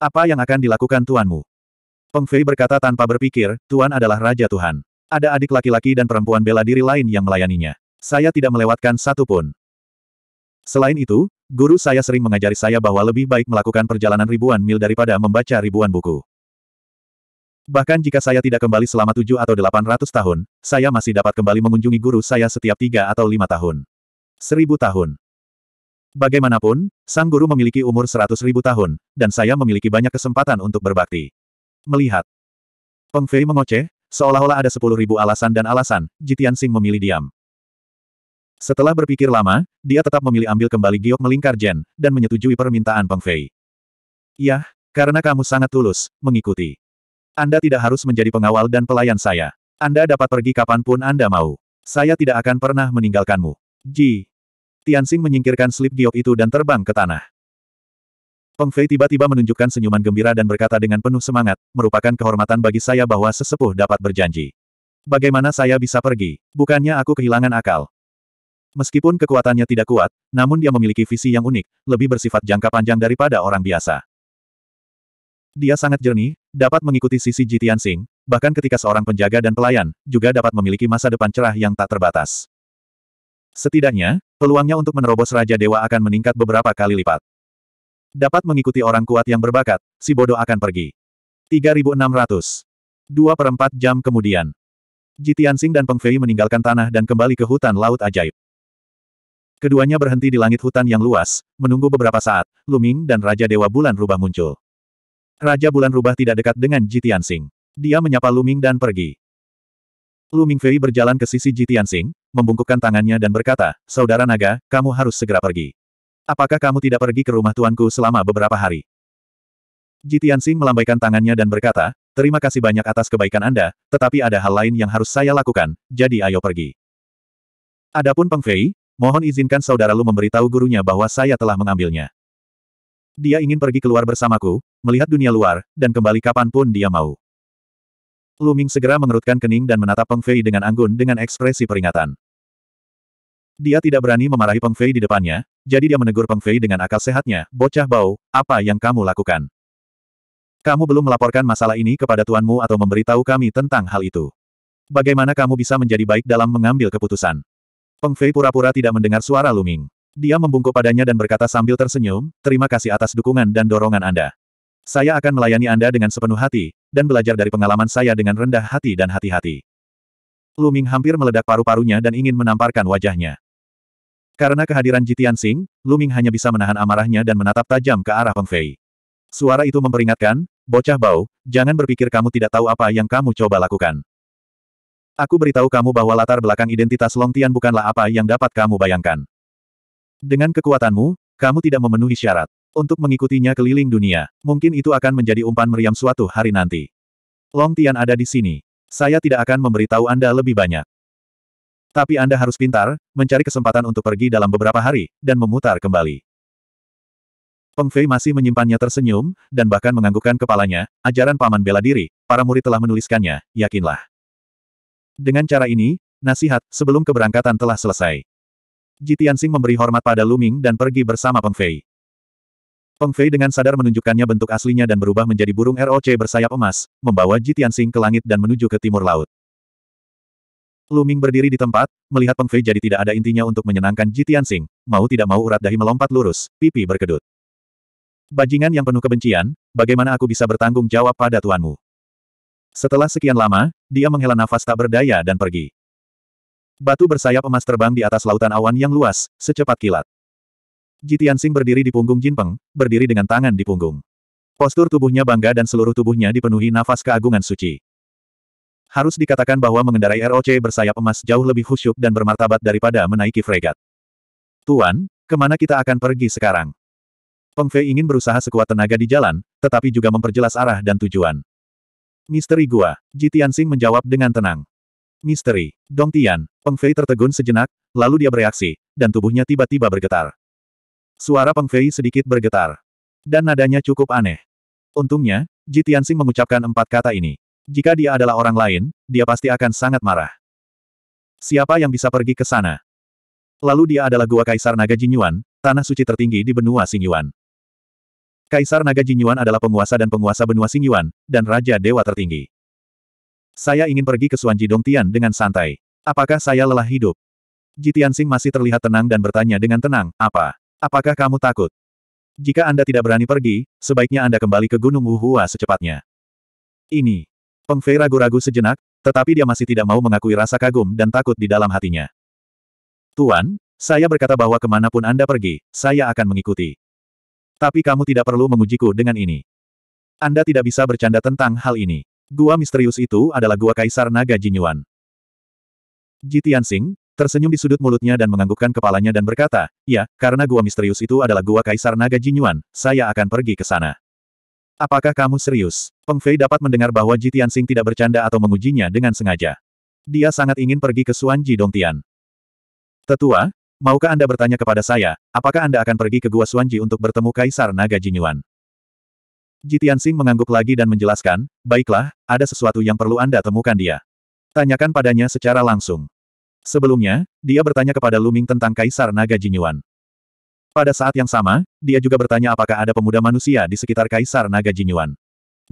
Apa yang akan dilakukan tuanmu? Peng Fei berkata tanpa berpikir, Tuan adalah Raja Tuhan. Ada adik laki-laki dan perempuan bela diri lain yang melayaninya. Saya tidak melewatkan satu pun. Selain itu, guru saya sering mengajari saya bahwa lebih baik melakukan perjalanan ribuan mil daripada membaca ribuan buku. Bahkan jika saya tidak kembali selama tujuh atau delapan ratus tahun, saya masih dapat kembali mengunjungi guru saya setiap tiga atau lima tahun. Seribu tahun. Bagaimanapun, Sang Guru memiliki umur seratus ribu tahun, dan saya memiliki banyak kesempatan untuk berbakti. Melihat. Peng Fei mengoceh, seolah-olah ada sepuluh ribu alasan dan alasan, Jitian Sing memilih diam. Setelah berpikir lama, dia tetap memilih ambil kembali giok melingkar Jen, dan menyetujui permintaan Peng Fei. Yah, karena kamu sangat tulus, mengikuti. Anda tidak harus menjadi pengawal dan pelayan saya. Anda dapat pergi kapanpun Anda mau. Saya tidak akan pernah meninggalkanmu. Ji. Tianxing menyingkirkan slip giok itu dan terbang ke tanah. Peng Fei tiba-tiba menunjukkan senyuman gembira dan berkata dengan penuh semangat, merupakan kehormatan bagi saya bahwa sesepuh dapat berjanji. Bagaimana saya bisa pergi? Bukannya aku kehilangan akal. Meskipun kekuatannya tidak kuat, namun dia memiliki visi yang unik, lebih bersifat jangka panjang daripada orang biasa. Dia sangat jernih, dapat mengikuti sisi Ji Tianxing, bahkan ketika seorang penjaga dan pelayan, juga dapat memiliki masa depan cerah yang tak terbatas. Setidaknya, peluangnya untuk menerobos Raja Dewa akan meningkat beberapa kali lipat. Dapat mengikuti orang kuat yang berbakat, si bodoh akan pergi. 3600. Dua per empat jam kemudian. Jitian Sing dan Peng Fei meninggalkan tanah dan kembali ke hutan laut ajaib. Keduanya berhenti di langit hutan yang luas, menunggu beberapa saat, Luming dan Raja Dewa Bulan Rubah muncul. Raja Bulan Rubah tidak dekat dengan Jitian Sing. Dia menyapa Luming dan pergi. Lu Mingfei berjalan ke sisi Ji Tianxing, membungkukkan tangannya dan berkata, Saudara naga, kamu harus segera pergi. Apakah kamu tidak pergi ke rumah tuanku selama beberapa hari? Ji Tianxing melambaikan tangannya dan berkata, Terima kasih banyak atas kebaikan Anda, tetapi ada hal lain yang harus saya lakukan, jadi ayo pergi. Adapun Peng Fei, mohon izinkan saudara Lu memberitahu gurunya bahwa saya telah mengambilnya. Dia ingin pergi keluar bersamaku, melihat dunia luar, dan kembali kapanpun dia mau. Lu Ming segera mengerutkan kening dan menatap Peng Fei dengan anggun dengan ekspresi peringatan. Dia tidak berani memarahi Peng Fei di depannya, jadi dia menegur Peng Fei dengan akal sehatnya, bocah bau, apa yang kamu lakukan? Kamu belum melaporkan masalah ini kepada tuanmu atau memberitahu kami tentang hal itu. Bagaimana kamu bisa menjadi baik dalam mengambil keputusan? Peng Fei pura-pura tidak mendengar suara Luming. Dia membungkuk padanya dan berkata sambil tersenyum, terima kasih atas dukungan dan dorongan Anda. Saya akan melayani Anda dengan sepenuh hati, dan belajar dari pengalaman saya dengan rendah hati dan hati-hati. Luming hampir meledak paru-parunya dan ingin menamparkan wajahnya. Karena kehadiran Jitian Sing, Luming hanya bisa menahan amarahnya dan menatap tajam ke arah Peng Fei. Suara itu memperingatkan, bocah bau, jangan berpikir kamu tidak tahu apa yang kamu coba lakukan. Aku beritahu kamu bahwa latar belakang identitas Long Tian bukanlah apa yang dapat kamu bayangkan. Dengan kekuatanmu, kamu tidak memenuhi syarat. Untuk mengikutinya keliling dunia, mungkin itu akan menjadi umpan meriam suatu hari nanti. Long Tian ada di sini. Saya tidak akan memberitahu Anda lebih banyak. Tapi Anda harus pintar, mencari kesempatan untuk pergi dalam beberapa hari, dan memutar kembali. Peng Fei masih menyimpannya tersenyum, dan bahkan menganggukkan kepalanya, ajaran paman bela diri, para murid telah menuliskannya, yakinlah. Dengan cara ini, nasihat, sebelum keberangkatan telah selesai. Jitian memberi hormat pada Lu Ming dan pergi bersama Peng Fei. Feng Fei dengan sadar menunjukkannya bentuk aslinya dan berubah menjadi burung ROC bersayap emas, membawa Ji Tianxing ke langit dan menuju ke timur laut. Luming berdiri di tempat, melihat Peng Fei jadi tidak ada intinya untuk menyenangkan Ji Tianxing, mau tidak mau urat dahi melompat lurus, pipi berkedut. Bajingan yang penuh kebencian, bagaimana aku bisa bertanggung jawab pada tuanmu? Setelah sekian lama, dia menghela nafas tak berdaya dan pergi. Batu bersayap emas terbang di atas lautan awan yang luas, secepat kilat. Ji Tianxing berdiri di punggung Jinpeng, berdiri dengan tangan di punggung. Postur tubuhnya bangga dan seluruh tubuhnya dipenuhi nafas keagungan suci. Harus dikatakan bahwa mengendarai ROC bersayap emas jauh lebih khusyuk dan bermartabat daripada menaiki fregat. Tuan, kemana kita akan pergi sekarang? Peng Fei ingin berusaha sekuat tenaga di jalan, tetapi juga memperjelas arah dan tujuan. Misteri gua, Ji Tianxing menjawab dengan tenang. Misteri, Dong Tian, Peng Fei tertegun sejenak, lalu dia bereaksi, dan tubuhnya tiba-tiba bergetar. Suara Peng Fei sedikit bergetar. Dan nadanya cukup aneh. Untungnya, Ji Tianxing mengucapkan empat kata ini. Jika dia adalah orang lain, dia pasti akan sangat marah. Siapa yang bisa pergi ke sana? Lalu dia adalah Gua Kaisar Naga Jinyuan, tanah suci tertinggi di benua Xingyuan. Kaisar Naga Jinyuan adalah penguasa dan penguasa benua Xingyuan, dan Raja Dewa tertinggi. Saya ingin pergi ke Suanji Tian dengan santai. Apakah saya lelah hidup? Jitiansing masih terlihat tenang dan bertanya dengan tenang, apa? Apakah kamu takut? Jika Anda tidak berani pergi, sebaiknya Anda kembali ke Gunung Wuhua secepatnya. Ini. Peng Fei ragu-ragu sejenak, tetapi dia masih tidak mau mengakui rasa kagum dan takut di dalam hatinya. Tuan, saya berkata bahwa kemanapun Anda pergi, saya akan mengikuti. Tapi kamu tidak perlu mengujiku dengan ini. Anda tidak bisa bercanda tentang hal ini. Gua misterius itu adalah gua Kaisar Naga Jinyuan. Jitian Sing, tersenyum di sudut mulutnya dan menganggukkan kepalanya dan berkata, ya, karena gua misterius itu adalah gua Kaisar Naga Jinyuan, saya akan pergi ke sana. Apakah kamu serius? Peng Fei dapat mendengar bahwa Ji Tianxing tidak bercanda atau mengujinya dengan sengaja. Dia sangat ingin pergi ke Suan Dong Dongtian. Tetua, maukah Anda bertanya kepada saya, apakah Anda akan pergi ke Gua Suanji untuk bertemu Kaisar Naga Jinyuan? Ji Tianxing mengangguk lagi dan menjelaskan, baiklah, ada sesuatu yang perlu Anda temukan dia. Tanyakan padanya secara langsung. Sebelumnya, dia bertanya kepada Luming tentang Kaisar Naga Jinyuan. Pada saat yang sama, dia juga bertanya apakah ada pemuda manusia di sekitar Kaisar Naga Jinyuan.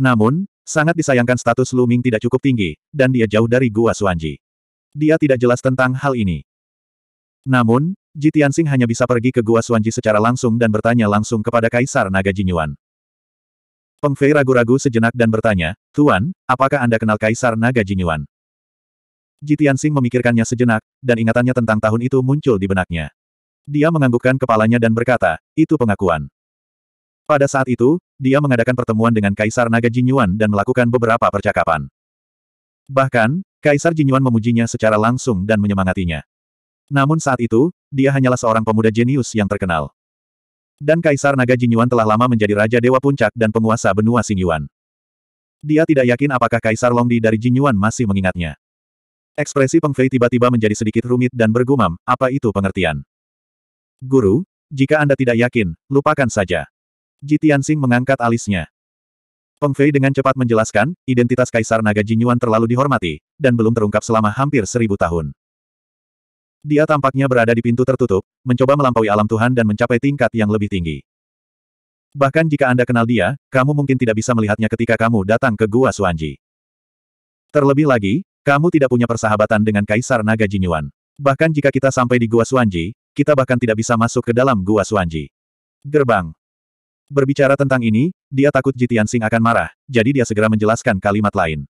Namun, sangat disayangkan status Luming tidak cukup tinggi, dan dia jauh dari Gua Suanji. Dia tidak jelas tentang hal ini. Namun, Jitiansing hanya bisa pergi ke Gua Suanji secara langsung dan bertanya langsung kepada Kaisar Naga Jinyuan. Peng Fei ragu-ragu sejenak dan bertanya, Tuan, apakah Anda kenal Kaisar Naga Jinyuan? Jitian Tianxing memikirkannya sejenak, dan ingatannya tentang tahun itu muncul di benaknya. Dia menganggukkan kepalanya dan berkata, itu pengakuan. Pada saat itu, dia mengadakan pertemuan dengan Kaisar Naga Jinyuan dan melakukan beberapa percakapan. Bahkan, Kaisar Jinyuan memujinya secara langsung dan menyemangatinya. Namun saat itu, dia hanyalah seorang pemuda jenius yang terkenal. Dan Kaisar Naga Jinyuan telah lama menjadi Raja Dewa Puncak dan penguasa benua Xingyuan. Dia tidak yakin apakah Kaisar Longdi dari Jinyuan masih mengingatnya. Ekspresi Peng Fei tiba-tiba menjadi sedikit rumit dan bergumam, apa itu pengertian? Guru, jika Anda tidak yakin, lupakan saja. Ji Sing mengangkat alisnya. Peng Fei dengan cepat menjelaskan, identitas Kaisar Naga Jinyuan terlalu dihormati, dan belum terungkap selama hampir seribu tahun. Dia tampaknya berada di pintu tertutup, mencoba melampaui alam Tuhan dan mencapai tingkat yang lebih tinggi. Bahkan jika Anda kenal dia, kamu mungkin tidak bisa melihatnya ketika kamu datang ke Gua Suanji. Terlebih lagi, kamu tidak punya persahabatan dengan Kaisar Naga Jinyuan. Bahkan jika kita sampai di Gua Suanji, kita bahkan tidak bisa masuk ke dalam Gua Suanji. Gerbang. Berbicara tentang ini, dia takut Jitian Sing akan marah, jadi dia segera menjelaskan kalimat lain.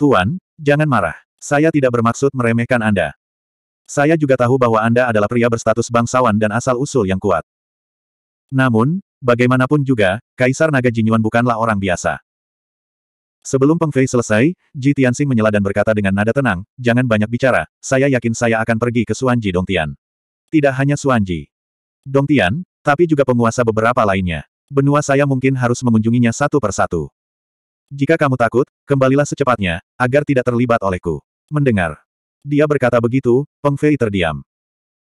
Tuan, jangan marah. Saya tidak bermaksud meremehkan Anda. Saya juga tahu bahwa Anda adalah pria berstatus bangsawan dan asal-usul yang kuat. Namun, bagaimanapun juga, Kaisar Naga Jinyuan bukanlah orang biasa. Sebelum Peng Fei selesai, Ji Tianxing menyela dan berkata dengan nada tenang, jangan banyak bicara, saya yakin saya akan pergi ke Suanji Dongtian. Tidak hanya Suanji Dongtian, tapi juga penguasa beberapa lainnya. Benua saya mungkin harus mengunjunginya satu per satu. Jika kamu takut, kembalilah secepatnya, agar tidak terlibat olehku. Mendengar. Dia berkata begitu, Peng Fei terdiam.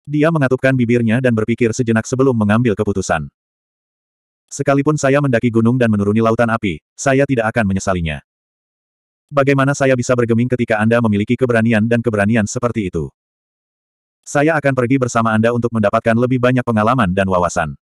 Dia mengatupkan bibirnya dan berpikir sejenak sebelum mengambil keputusan. Sekalipun saya mendaki gunung dan menuruni lautan api, saya tidak akan menyesalinya. Bagaimana saya bisa bergeming ketika Anda memiliki keberanian dan keberanian seperti itu? Saya akan pergi bersama Anda untuk mendapatkan lebih banyak pengalaman dan wawasan.